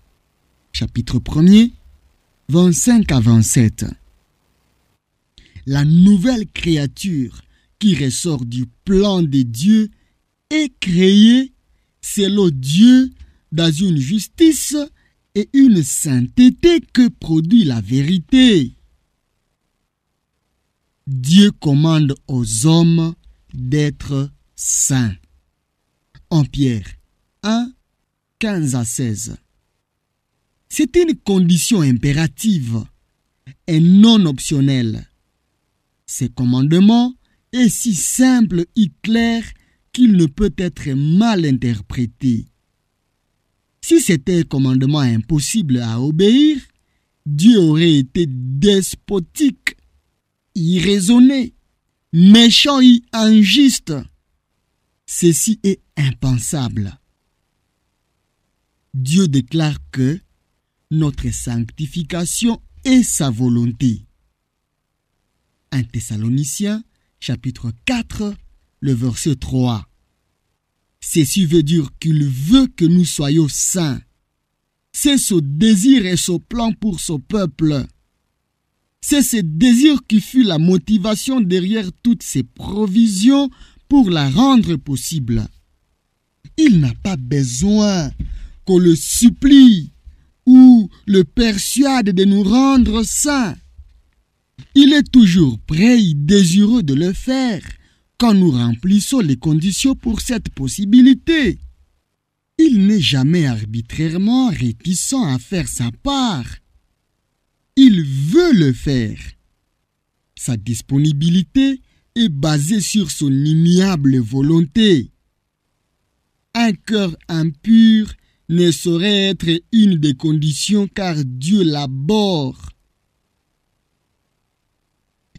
chapitre 1 25 à 27. La nouvelle créature qui ressort du plan de Dieu est créée selon Dieu dans une justice et une sainteté que produit la vérité. Dieu commande aux hommes d'être saints. En Pierre 1, 15 à 16. C'est une condition impérative et non optionnelle. Ce commandement est si simple et clair qu'il ne peut être mal interprété. Si c'était un commandement impossible à obéir, Dieu aurait été despotique irraisonné, méchant et injuste. Ceci est impensable. Dieu déclare que notre sanctification est sa volonté. 1 Thessaloniciens chapitre 4, le verset 3. Ceci veut dire qu'il veut que nous soyons saints. C'est ce désir et ce plan pour son peuple. C'est ce désir qui fut la motivation derrière toutes ces provisions pour la rendre possible. Il n'a pas besoin qu'on le supplie ou le persuade de nous rendre saints. Il est toujours prêt et désireux de le faire quand nous remplissons les conditions pour cette possibilité. Il n'est jamais arbitrairement réticent à faire sa part il veut le faire. Sa disponibilité est basée sur son ignoble volonté. Un cœur impur ne saurait être une des conditions car Dieu l'aborde.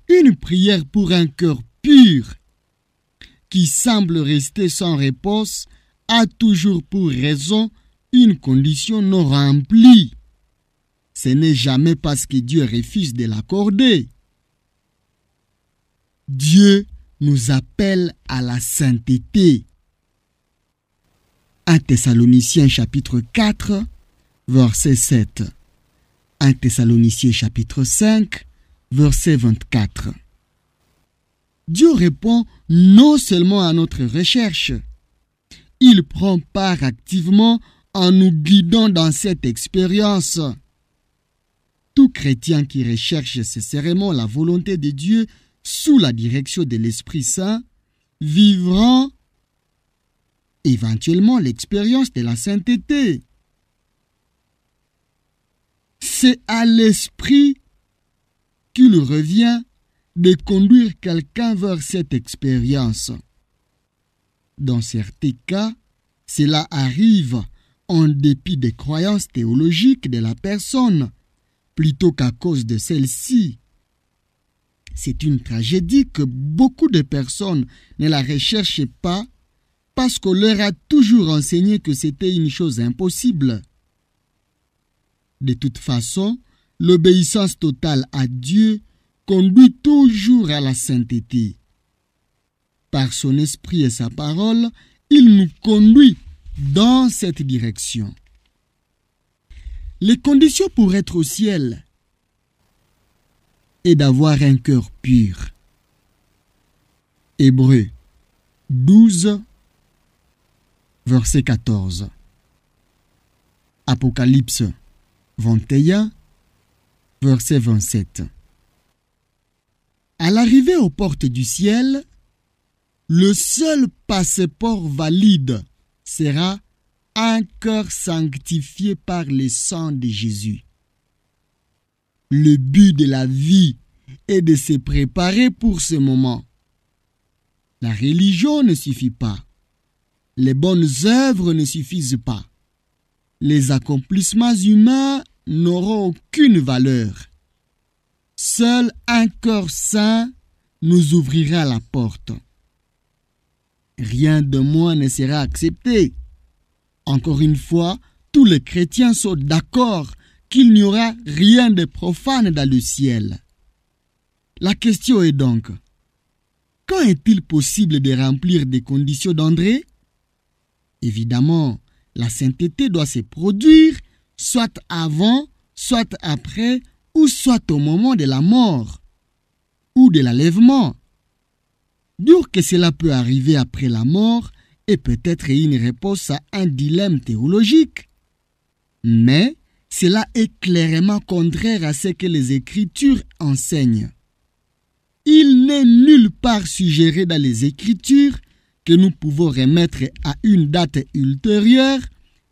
Une prière pour un cœur pur qui semble rester sans réponse a toujours pour raison une condition non remplie ce n'est jamais parce que Dieu refuse de l'accorder. Dieu nous appelle à la sainteté. 1 Thessaloniciens chapitre 4, verset 7. 1 Thessaloniciens chapitre 5, verset 24. Dieu répond non seulement à notre recherche, il prend part activement en nous guidant dans cette expérience. Tout chrétien qui recherche sincèrement la volonté de Dieu sous la direction de l'Esprit Saint vivra éventuellement l'expérience de la sainteté. C'est à l'Esprit qu'il revient de conduire quelqu'un vers cette expérience. Dans certains cas, cela arrive en dépit des croyances théologiques de la personne plutôt qu'à cause de celle-ci. C'est une tragédie que beaucoup de personnes ne la recherchent pas parce qu'on leur a toujours enseigné que c'était une chose impossible. De toute façon, l'obéissance totale à Dieu conduit toujours à la sainteté. Par son esprit et sa parole, il nous conduit dans cette direction les conditions pour être au ciel et d'avoir un cœur pur. Hébreu 12, verset 14. Apocalypse 21, verset 27. À l'arrivée aux portes du ciel, le seul passeport valide sera un cœur sanctifié par le sang de Jésus. Le but de la vie est de se préparer pour ce moment. La religion ne suffit pas. Les bonnes œuvres ne suffisent pas. Les accomplissements humains n'auront aucune valeur. Seul un cœur saint nous ouvrira la porte. Rien de moins ne sera accepté. Encore une fois, tous les chrétiens sont d'accord qu'il n'y aura rien de profane dans le ciel. La question est donc, quand est-il possible de remplir des conditions d'André Évidemment, la sainteté doit se produire soit avant, soit après, ou soit au moment de la mort ou de l'enlèvement. D'où que cela peut arriver après la mort peut-être une réponse à un dilemme théologique. Mais cela est clairement contraire à ce que les Écritures enseignent. Il n'est nulle part suggéré dans les Écritures que nous pouvons remettre à une date ultérieure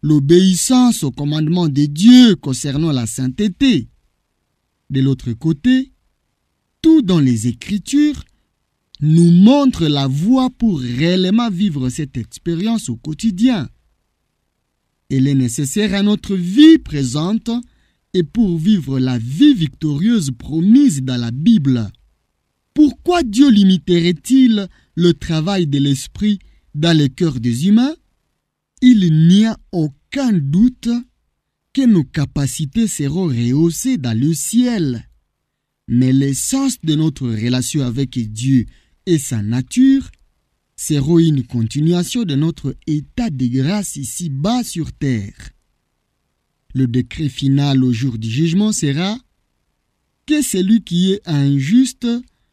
l'obéissance au commandement des dieux concernant la sainteté. De l'autre côté, tout dans les Écritures nous montre la voie pour réellement vivre cette expérience au quotidien. Elle est nécessaire à notre vie présente et pour vivre la vie victorieuse promise dans la Bible. Pourquoi Dieu limiterait-il le travail de l'esprit dans les cœurs des humains Il n'y a aucun doute que nos capacités seront rehaussées dans le ciel. Mais l'essence de notre relation avec Dieu et sa nature, c'est une continuation de notre état de grâce ici-bas sur terre. Le décret final au jour du jugement sera que celui qui est injuste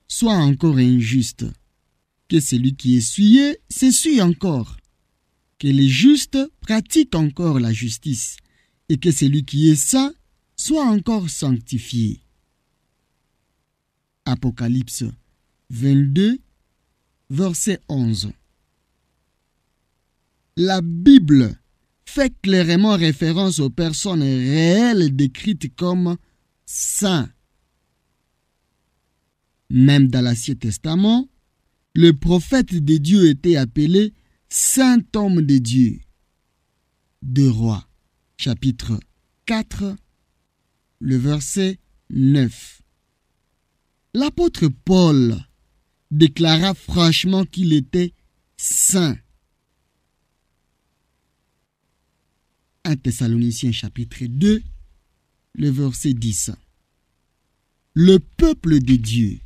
soit encore injuste, que celui qui est souillé s'essuie encore, que les justes pratiquent encore la justice, et que celui qui est saint soit encore sanctifié. Apocalypse 22, verset 11. La Bible fait clairement référence aux personnes réelles décrites comme saints. Même dans l'Ancien Testament, le prophète de Dieu était appelé Saint homme de Dieu. De Rois, chapitre 4, le verset 9. L'apôtre Paul déclara franchement qu'il était saint. 1 Thessaloniciens chapitre 2, le verset 10. Le peuple de Dieu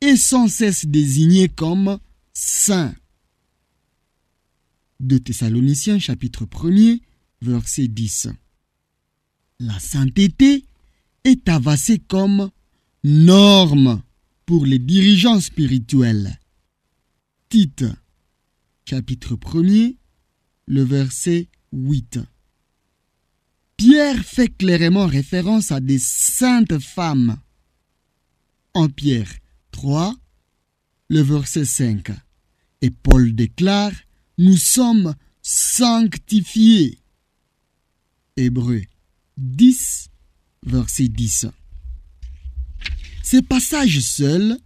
est sans cesse désigné comme saint. 2 Thessaloniciens chapitre 1er, verset 10. La sainteté est avassée comme norme pour les dirigeants spirituels. Tite, chapitre 1er, le verset 8. Pierre fait clairement référence à des saintes femmes. En Pierre 3, le verset 5. Et Paul déclare, nous sommes sanctifiés. Hébreu 10, verset 10. Ces passages seuls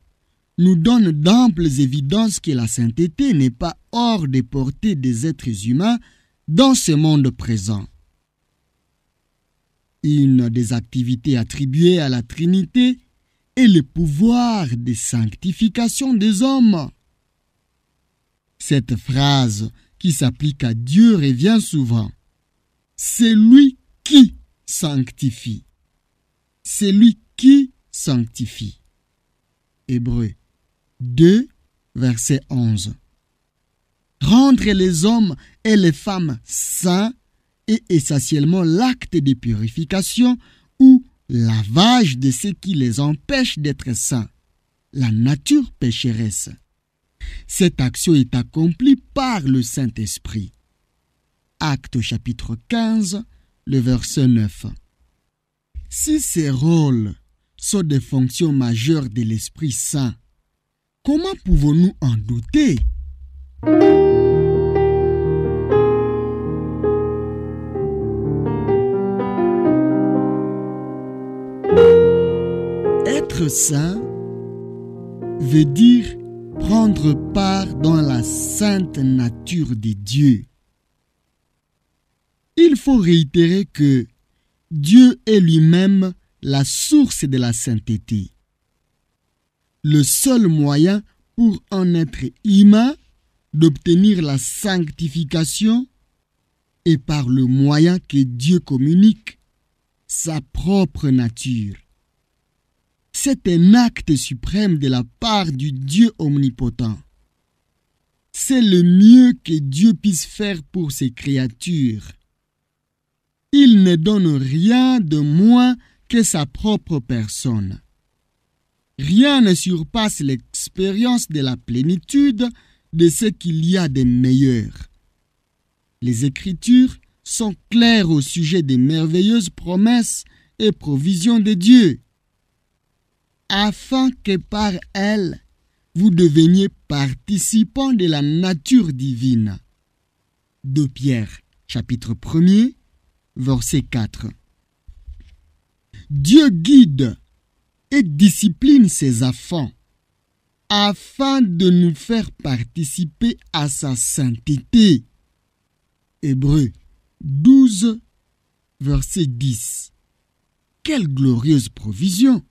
nous donnent d'amples évidences que la sainteté n'est pas hors des portées des êtres humains dans ce monde présent. Une des activités attribuées à la Trinité est le pouvoir de sanctification des hommes. Cette phrase qui s'applique à Dieu revient souvent. C'est lui qui sanctifie. C'est lui qui sanctifie. Hébreu 2, verset 11. Rendre les hommes et les femmes saints est essentiellement l'acte de purification ou lavage de ce qui les empêche d'être saints, la nature pécheresse. Cette action est accomplie par le Saint-Esprit. Acte chapitre 15, le verset 9. Si ces rôles sont des fonctions majeures de l'Esprit Saint. Comment pouvons-nous en douter Être saint veut dire prendre part dans la sainte nature de Dieu. Il faut réitérer que Dieu est lui-même la source de la sainteté. Le seul moyen pour en être humain, d'obtenir la sanctification, est par le moyen que Dieu communique, sa propre nature. C'est un acte suprême de la part du Dieu omnipotent. C'est le mieux que Dieu puisse faire pour ses créatures. Il ne donne rien de moins sa propre personne. Rien ne surpasse l'expérience de la plénitude de ce qu'il y a de meilleur. Les Écritures sont claires au sujet des merveilleuses promesses et provisions de Dieu, afin que par elles vous deveniez participants de la nature divine. De Pierre, chapitre 1 verset 4. Dieu guide et discipline ses enfants afin de nous faire participer à sa sainteté. Hébreu 12, verset 10. Quelle glorieuse provision!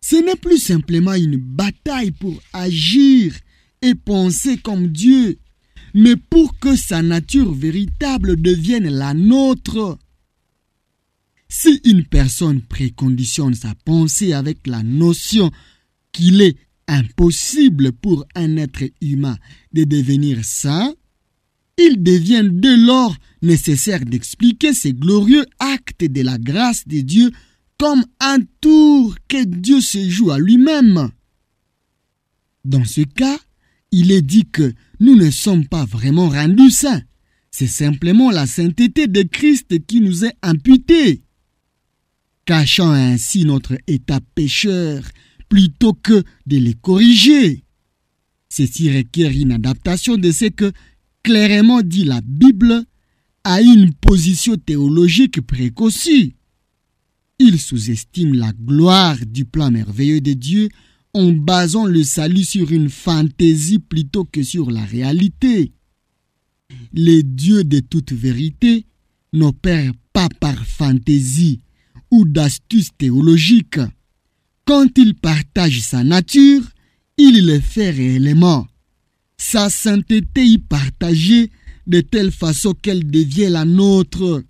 Ce n'est plus simplement une bataille pour agir et penser comme Dieu, mais pour que sa nature véritable devienne la nôtre. Si une personne préconditionne sa pensée avec la notion qu'il est impossible pour un être humain de devenir saint, il devient dès lors nécessaire d'expliquer ces glorieux actes de la grâce de Dieu comme un tour que Dieu se joue à lui-même. Dans ce cas, il est dit que nous ne sommes pas vraiment rendus saints. C'est simplement la sainteté de Christ qui nous est imputée cachant ainsi notre état pécheur plutôt que de les corriger. Ceci requiert une adaptation de ce que clairement dit la Bible à une position théologique précoce Il sous-estime la gloire du plan merveilleux de Dieu en basant le salut sur une fantaisie plutôt que sur la réalité. Les dieux de toute vérité n'opèrent pas par fantaisie, d'astuces théologiques. Quand il partage sa nature, il le fait réellement. Sa sainteté y partagée de telle façon qu'elle devient la nôtre.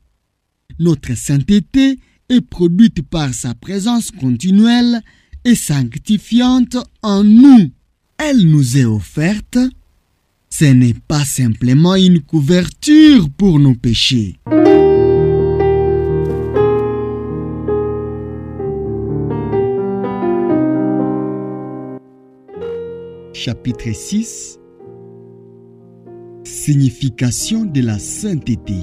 Notre sainteté est produite par sa présence continuelle et sanctifiante en nous. Elle nous est offerte. Ce n'est pas simplement une couverture pour nos péchés. chapitre 6 Signification de la sainteté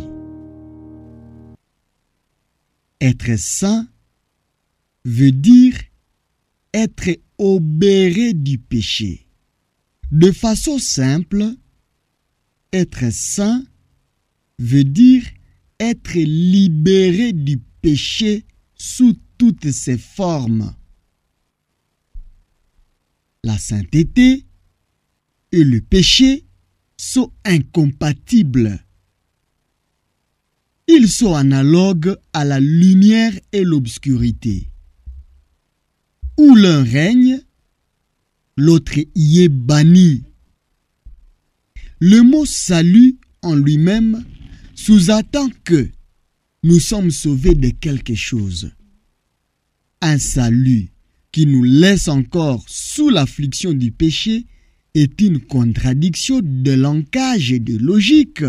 Être saint veut dire être obéré du péché. De façon simple, être saint veut dire être libéré du péché sous toutes ses formes. La sainteté et le péché sont incompatibles. Ils sont analogues à la lumière et l'obscurité. Où l'un règne, l'autre y est banni. Le mot salut en lui-même sous attend que nous sommes sauvés de quelque chose. Un salut qui nous laisse encore sous l'affliction du péché est une contradiction de langage et de logique.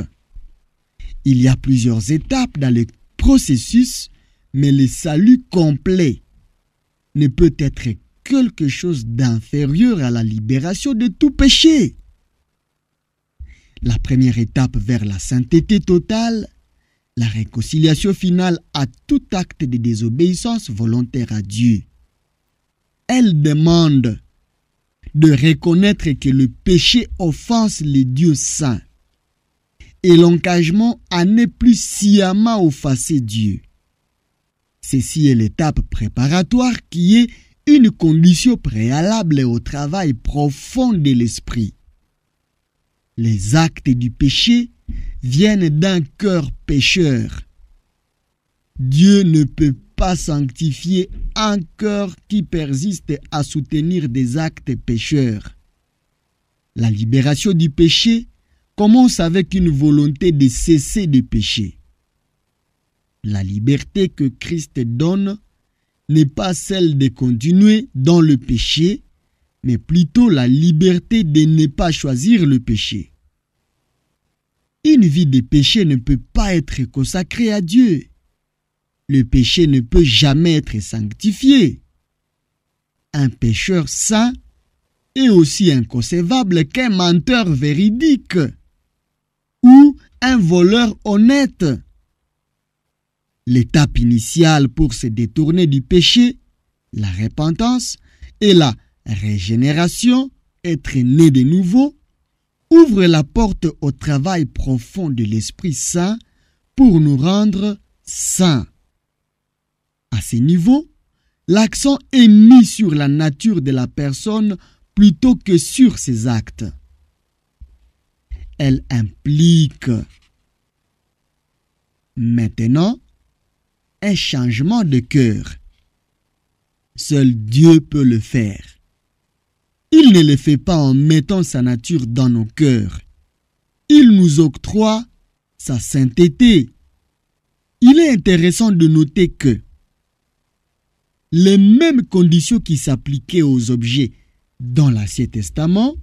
Il y a plusieurs étapes dans le processus, mais le salut complet ne peut être quelque chose d'inférieur à la libération de tout péché. La première étape vers la sainteté totale, la réconciliation finale à tout acte de désobéissance volontaire à Dieu elle demande de reconnaître que le péché offense les dieux saints et l'engagement à ne plus sciemment offenser Dieu. Ceci est l'étape préparatoire qui est une condition préalable au travail profond de l'esprit. Les actes du péché viennent d'un cœur pécheur. Dieu ne peut pas sanctifier un cœur qui persiste à soutenir des actes pécheurs. La libération du péché commence avec une volonté de cesser de pécher. La liberté que Christ donne n'est pas celle de continuer dans le péché, mais plutôt la liberté de ne pas choisir le péché. Une vie de péché ne peut pas être consacrée à Dieu le péché ne peut jamais être sanctifié. Un pécheur saint est aussi inconcevable qu'un menteur véridique ou un voleur honnête. L'étape initiale pour se détourner du péché, la repentance et la régénération, être né de nouveau, ouvre la porte au travail profond de l'Esprit Saint pour nous rendre saints. À ces niveaux, l'accent est mis sur la nature de la personne plutôt que sur ses actes. Elle implique maintenant un changement de cœur. Seul Dieu peut le faire. Il ne le fait pas en mettant sa nature dans nos cœurs. Il nous octroie sa sainteté. Il est intéressant de noter que les mêmes conditions qui s'appliquaient aux objets dans l'Ancien Testament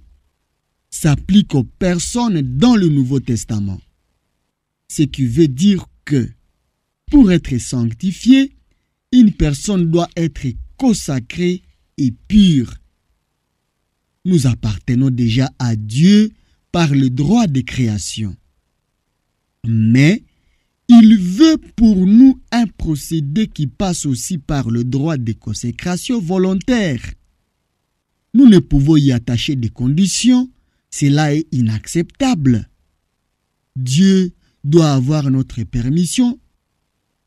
s'appliquent aux personnes dans le Nouveau Testament. Ce qui veut dire que pour être sanctifié, une personne doit être consacrée et pure. Nous appartenons déjà à Dieu par le droit de création. Mais il veut pour nous un procédé qui passe aussi par le droit de consécration volontaire. Nous ne pouvons y attacher des conditions, cela est inacceptable. Dieu doit avoir notre permission,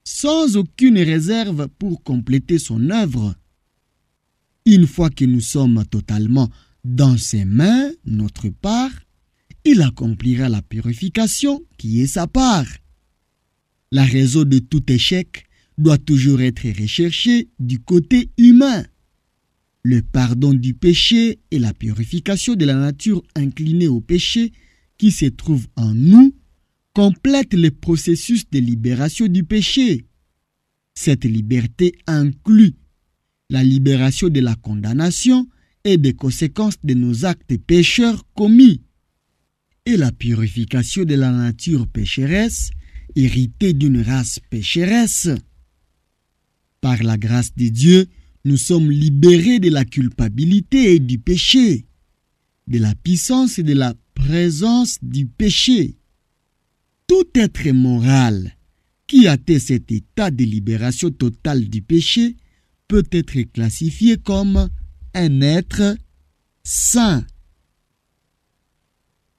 sans aucune réserve pour compléter son œuvre. Une fois que nous sommes totalement dans ses mains, notre part, il accomplira la purification qui est sa part. La raison de tout échec doit toujours être recherchée du côté humain. Le pardon du péché et la purification de la nature inclinée au péché qui se trouve en nous complètent le processus de libération du péché. Cette liberté inclut la libération de la condamnation et des conséquences de nos actes pécheurs commis et la purification de la nature pécheresse hérité d'une race pécheresse, par la grâce de Dieu, nous sommes libérés de la culpabilité et du péché, de la puissance et de la présence du péché. Tout être moral qui atteint cet état de libération totale du péché peut être classifié comme un être saint.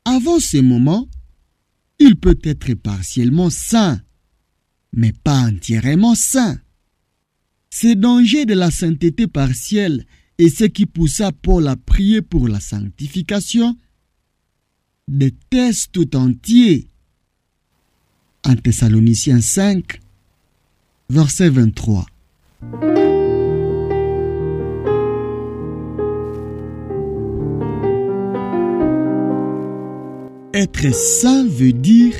Avant ce moment, il peut être partiellement saint, mais pas entièrement saint. Ces dangers de la sainteté partielle et ce qui poussa Paul à prier pour la sanctification détestent tout entier. En Thessaloniciens 5, verset 23. Être saint veut dire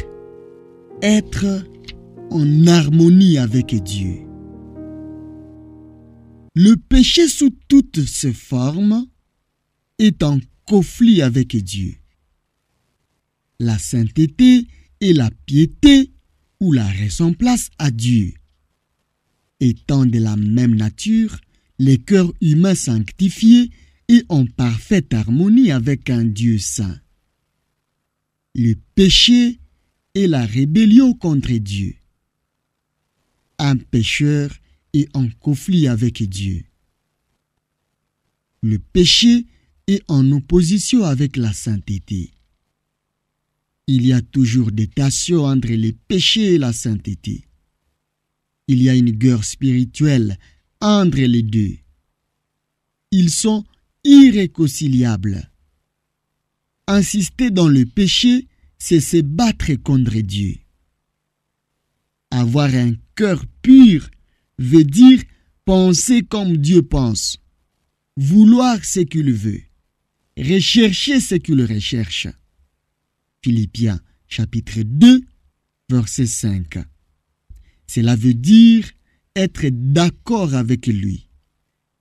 être en harmonie avec Dieu. Le péché sous toutes ses formes est en conflit avec Dieu. La sainteté et la piété ou la raison à Dieu. Étant de la même nature, les cœurs humains sanctifiés et en parfaite harmonie avec un Dieu saint le péché est la rébellion contre Dieu. Un pécheur est en conflit avec Dieu. Le péché est en opposition avec la sainteté. Il y a toujours des tensions entre les péchés et la sainteté. Il y a une guerre spirituelle entre les deux. Ils sont irréconciliables. Insister dans le péché, c'est se battre contre Dieu. Avoir un cœur pur veut dire penser comme Dieu pense, vouloir ce qu'il veut, rechercher ce qu'il recherche. Philippiens chapitre 2, verset 5. Cela veut dire être d'accord avec lui,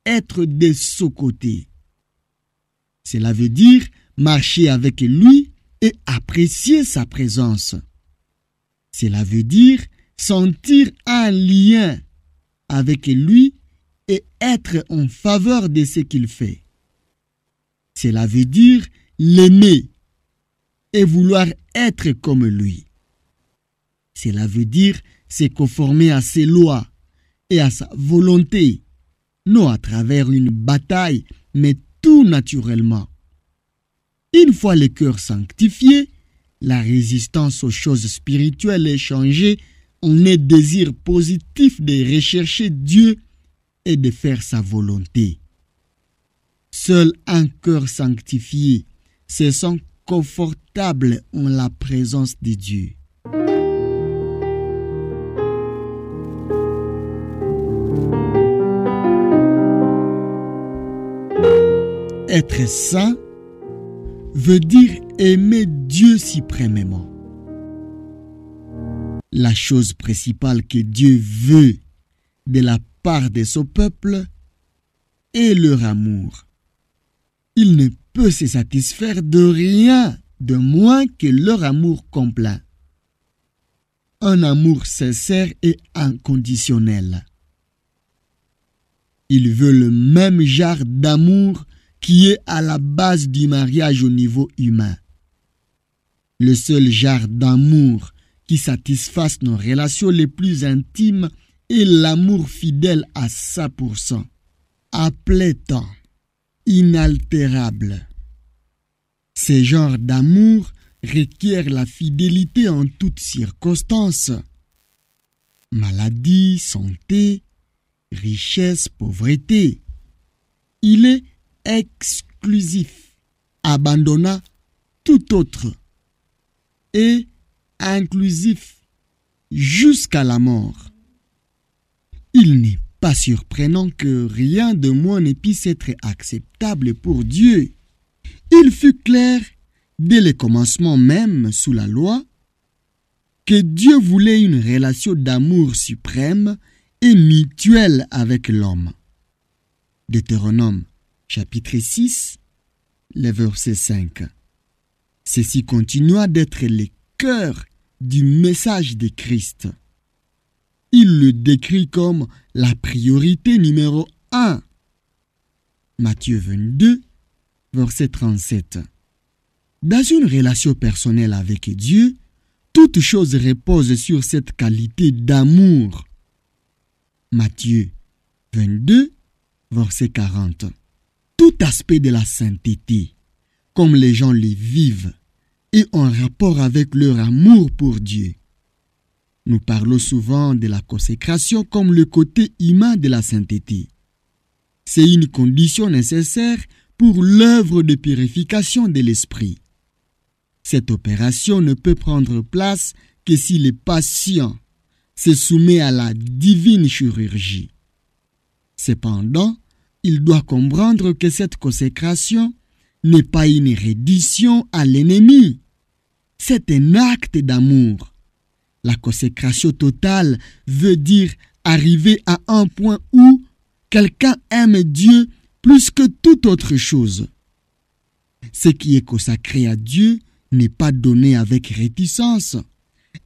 être de son côté. Cela veut dire marcher avec lui et apprécier sa présence. Cela veut dire sentir un lien avec lui et être en faveur de ce qu'il fait. Cela veut dire l'aimer et vouloir être comme lui. Cela veut dire se conformer à ses lois et à sa volonté, non à travers une bataille, mais tout naturellement. Une fois le cœur sanctifié, la résistance aux choses spirituelles est changée en un désir positif de rechercher Dieu et de faire sa volonté. Seul un cœur sanctifié se sent confortable en la présence de Dieu. Être saint veut dire aimer Dieu suprêmement. La chose principale que Dieu veut de la part de son peuple est leur amour. Il ne peut se satisfaire de rien de moins que leur amour complet. Un amour sincère et inconditionnel. Il veut le même genre d'amour qui est à la base du mariage au niveau humain. Le seul genre d'amour qui satisfasse nos relations les plus intimes est l'amour fidèle à 100%, à temps, inaltérable. Ces genres d'amour requiert la fidélité en toutes circonstances. Maladie, santé, richesse, pauvreté. Il est exclusif, abandonna tout autre et inclusif jusqu'à la mort. Il n'est pas surprenant que rien de moins ne puisse être acceptable pour Dieu. Il fut clair dès le commencement même sous la loi que Dieu voulait une relation d'amour suprême et mutuelle avec l'homme. Deutéronome chapitre 6, les verset 5. Ceci continua d'être le cœur du message de Christ. Il le décrit comme la priorité numéro 1. Matthieu 22, verset 37. Dans une relation personnelle avec Dieu, toute chose repose sur cette qualité d'amour. Matthieu 22, verset 40 tout aspect de la sainteté, comme les gens les vivent, et en rapport avec leur amour pour Dieu. Nous parlons souvent de la consécration comme le côté humain de la sainteté. C'est une condition nécessaire pour l'œuvre de purification de l'esprit. Cette opération ne peut prendre place que si le patient se soumet à la divine chirurgie. Cependant, il doit comprendre que cette consécration n'est pas une reddition à l'ennemi. C'est un acte d'amour. La consécration totale veut dire arriver à un point où quelqu'un aime Dieu plus que toute autre chose. Ce qui est consacré à Dieu n'est pas donné avec réticence.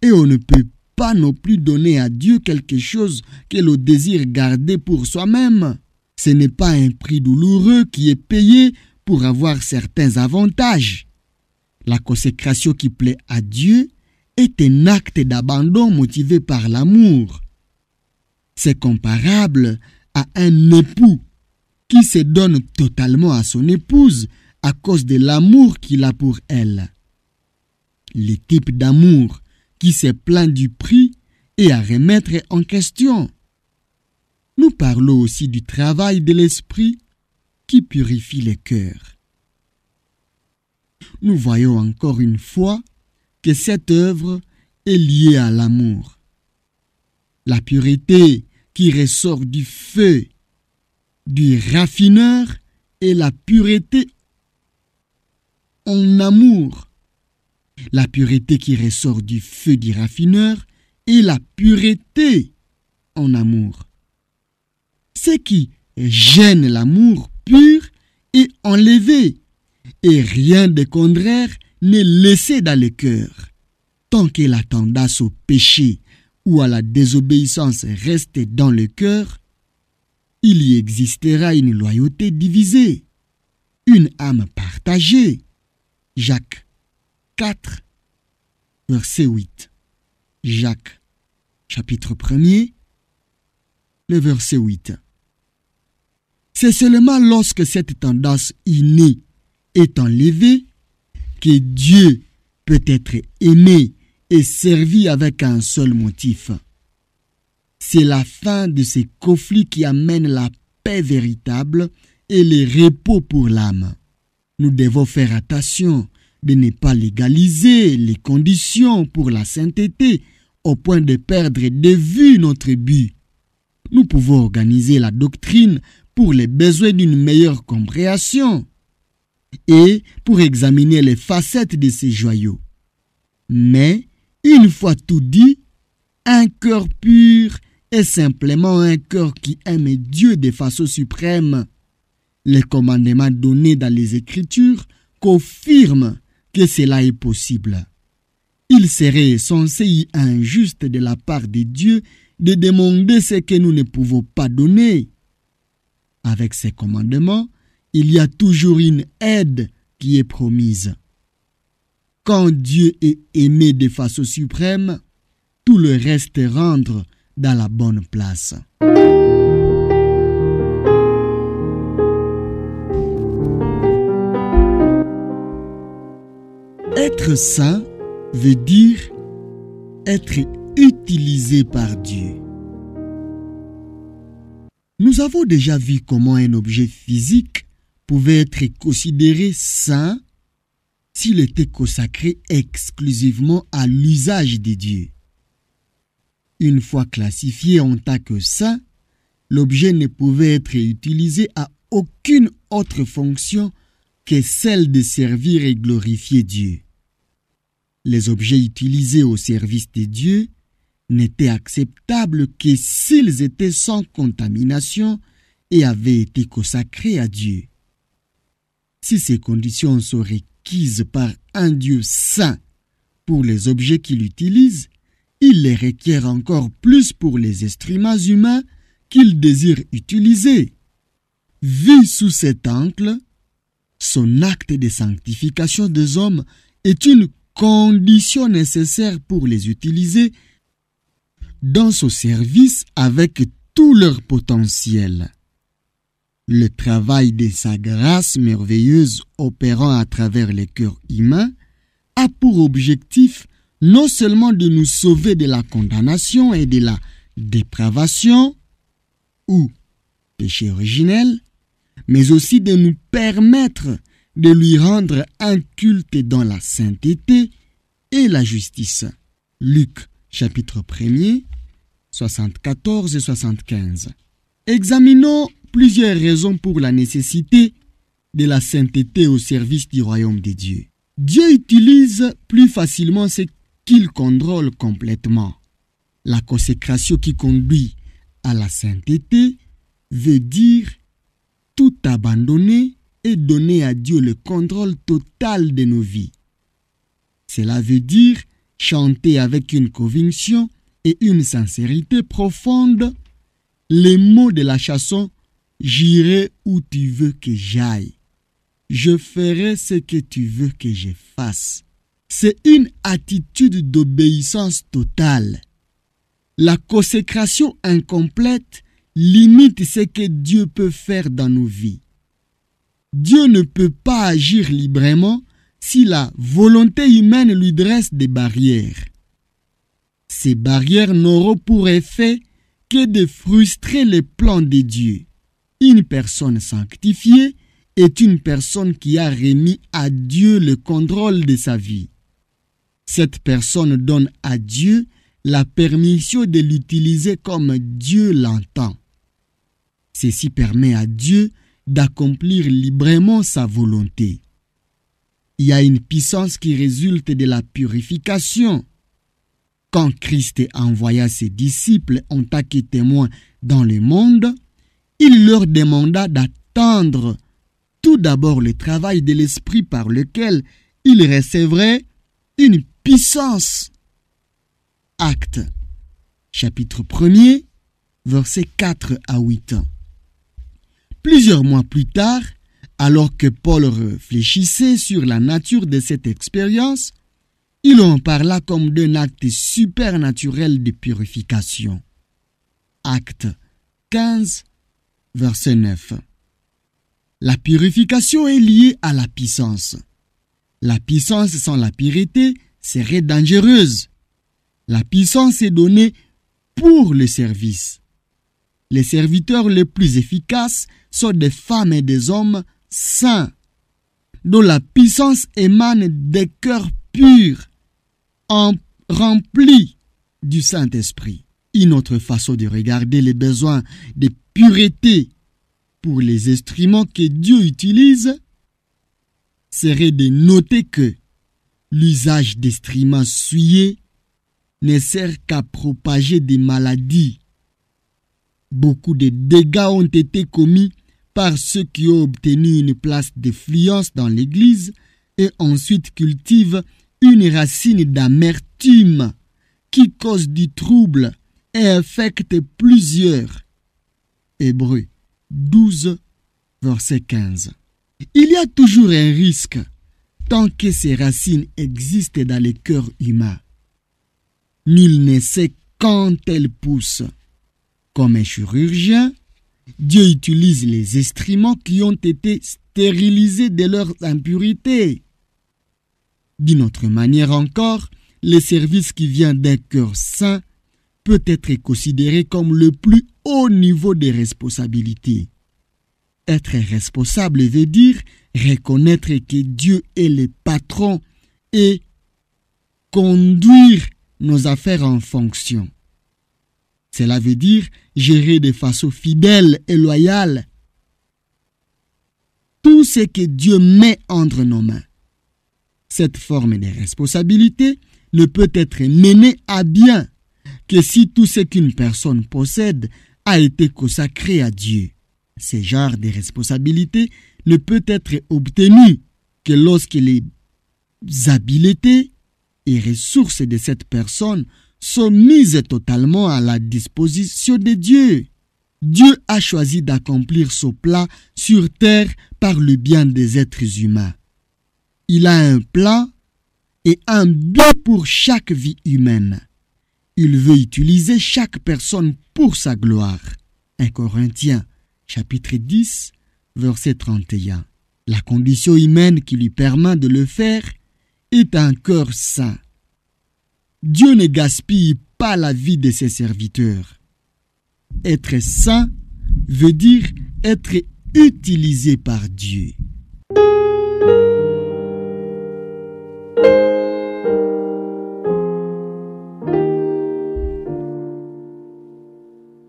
Et on ne peut pas non plus donner à Dieu quelque chose que l'on désire garder pour soi-même ce n'est pas un prix douloureux qui est payé pour avoir certains avantages. La consécration qui plaît à Dieu est un acte d'abandon motivé par l'amour. C'est comparable à un époux qui se donne totalement à son épouse à cause de l'amour qu'il a pour elle. Le type d'amour qui se plaint du prix et à remettre en question nous parlons aussi du travail de l'Esprit qui purifie les cœurs. Nous voyons encore une fois que cette œuvre est liée à l'amour. La pureté qui ressort du feu du raffineur et la pureté en amour. La pureté qui ressort du feu du raffineur et la pureté en amour ce qui gêne l'amour pur est enlevé, et rien de contraire n'est laissé dans le cœur. Tant que la tendance au péché ou à la désobéissance reste dans le cœur, il y existera une loyauté divisée, une âme partagée. Jacques 4, verset 8. Jacques, chapitre 1er, le verset 8. C'est seulement lorsque cette tendance innée est enlevée que Dieu peut être aimé et servi avec un seul motif. C'est la fin de ces conflits qui amène la paix véritable et le repos pour l'âme. Nous devons faire attention de ne pas légaliser les conditions pour la sainteté au point de perdre de vue notre but. Nous pouvons organiser la doctrine pour les besoins d'une meilleure compréhension et pour examiner les facettes de ces joyaux. Mais, une fois tout dit, un cœur pur est simplement un cœur qui aime Dieu de façon suprême. Les commandements donnés dans les Écritures confirment que cela est possible. Il serait censé injuste de la part de Dieu de demander ce que nous ne pouvons pas donner avec ses commandements, il y a toujours une aide qui est promise. Quand Dieu est aimé de façon suprême, tout le reste rentre dans la bonne place. Être saint veut dire être utilisé par Dieu. Nous avons déjà vu comment un objet physique pouvait être considéré saint s'il était consacré exclusivement à l'usage des dieux. Une fois classifié en tant que saint, l'objet ne pouvait être utilisé à aucune autre fonction que celle de servir et glorifier Dieu. Les objets utilisés au service des dieux n'étaient acceptables que s'ils étaient sans contamination et avaient été consacrés à Dieu. Si ces conditions sont requises par un Dieu saint pour les objets qu'il utilise, il les requiert encore plus pour les instruments humains qu'il désire utiliser. Vu sous cet angle, son acte de sanctification des hommes est une condition nécessaire pour les utiliser dans ce service avec tout leur potentiel. Le travail de sa grâce merveilleuse opérant à travers les cœurs humains a pour objectif non seulement de nous sauver de la condamnation et de la dépravation ou péché originel, mais aussi de nous permettre de lui rendre un culte dans la sainteté et la justice. Luc chapitre 1er, 74 et 75. Examinons plusieurs raisons pour la nécessité de la sainteté au service du royaume de Dieu. Dieu utilise plus facilement ce qu'il contrôle complètement. La consécration qui conduit à la sainteté veut dire tout abandonner et donner à Dieu le contrôle total de nos vies. Cela veut dire chanter avec une conviction et une sincérité profonde les mots de la chanson J'irai où tu veux que j'aille. Je ferai ce que tu veux que je fasse. C'est une attitude d'obéissance totale. La consécration incomplète limite ce que Dieu peut faire dans nos vies. Dieu ne peut pas agir librement si la volonté humaine lui dresse des barrières. Ces barrières n'auront pour effet que de frustrer les plans de Dieu. Une personne sanctifiée est une personne qui a remis à Dieu le contrôle de sa vie. Cette personne donne à Dieu la permission de l'utiliser comme Dieu l'entend. Ceci permet à Dieu d'accomplir librement sa volonté il y a une puissance qui résulte de la purification. Quand Christ envoya ses disciples en tant que témoins dans le monde, il leur demanda d'attendre tout d'abord le travail de l'Esprit par lequel ils recevraient une puissance. Acte, chapitre 1er, versets 4 à 8. Plusieurs mois plus tard, alors que Paul réfléchissait sur la nature de cette expérience, il en parla comme d'un acte supernaturel de purification. Acte 15, verset 9. La purification est liée à la puissance. La puissance sans la pureté serait dangereuse. La puissance est donnée pour le service. Les serviteurs les plus efficaces sont des femmes et des hommes Saint dont la puissance émane des cœurs purs, remplis du Saint-Esprit. Une autre façon de regarder les besoins de pureté pour les instruments que Dieu utilise serait de noter que l'usage d'instruments souillés ne sert qu'à propager des maladies. Beaucoup de dégâts ont été commis par ceux qui ont obtenu une place d'effluence dans l'Église et ensuite cultivent une racine d'amertume qui cause du trouble et affecte plusieurs. Hébreu 12, verset 15. Il y a toujours un risque tant que ces racines existent dans les cœurs humain. Nul ne sait quand elles poussent. Comme un chirurgien, Dieu utilise les instruments qui ont été stérilisés de leurs impurités. D'une autre manière encore, le service qui vient d'un cœur saint peut être considéré comme le plus haut niveau de responsabilité. Être responsable veut dire reconnaître que Dieu est le patron et conduire nos affaires en fonction. Cela veut dire gérer de façon fidèle et loyale tout ce que Dieu met entre nos mains. Cette forme de responsabilité ne peut être menée à bien que si tout ce qu'une personne possède a été consacré à Dieu. Ce genre de responsabilité ne peut être obtenu que lorsque les habiletés et ressources de cette personne sont mises totalement à la disposition de Dieu. Dieu a choisi d'accomplir son plan sur terre par le bien des êtres humains. Il a un plan et un but pour chaque vie humaine. Il veut utiliser chaque personne pour sa gloire. 1 Corinthiens chapitre 10 verset 31. La condition humaine qui lui permet de le faire est un cœur saint. Dieu ne gaspille pas la vie de ses serviteurs. Être saint veut dire être utilisé par Dieu.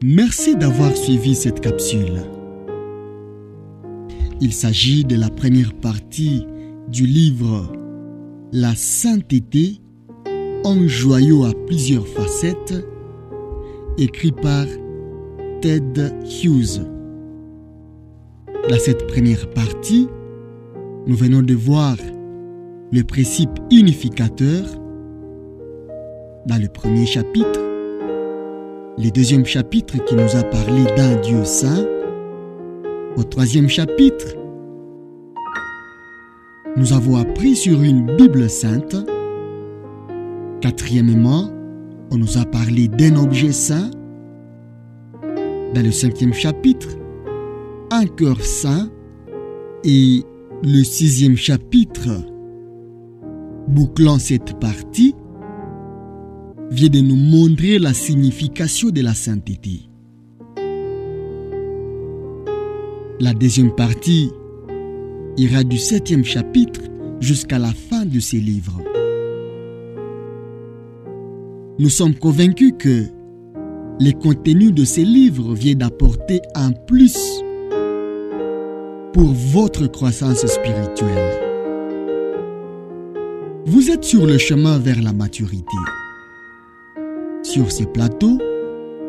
Merci d'avoir suivi cette capsule. Il s'agit de la première partie du livre La sainteté un joyau à plusieurs facettes, écrit par Ted Hughes. Dans cette première partie, nous venons de voir le principe unificateur dans le premier chapitre, le deuxième chapitre qui nous a parlé d'un Dieu saint, au troisième chapitre, nous avons appris sur une Bible sainte, Quatrièmement, on nous a parlé d'un objet saint dans le cinquième chapitre, un cœur saint et le sixième chapitre, bouclant cette partie, vient de nous montrer la signification de la sainteté. La deuxième partie ira du septième chapitre jusqu'à la fin de ces livres. Nous sommes convaincus que les contenus de ces livres viennent d'apporter un plus pour votre croissance spirituelle. Vous êtes sur le chemin vers la maturité. Sur ces plateaux,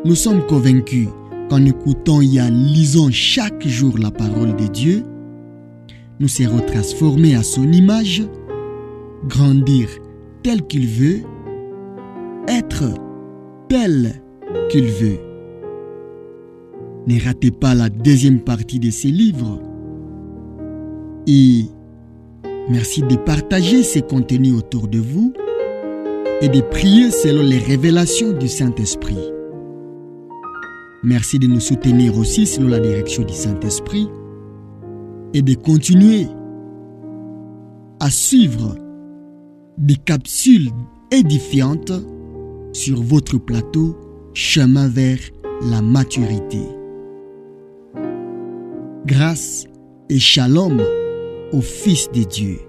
nous sommes convaincus qu'en écoutant et en lisant chaque jour la parole de Dieu, nous serons transformés à son image, grandir tel qu'il veut être tel qu'il veut. Ne ratez pas la deuxième partie de ces livres. Et merci de partager ces contenus autour de vous et de prier selon les révélations du Saint-Esprit. Merci de nous soutenir aussi selon la direction du Saint-Esprit et de continuer à suivre des capsules édifiantes sur votre plateau Chemin vers la maturité. Grâce et shalom au Fils de Dieu.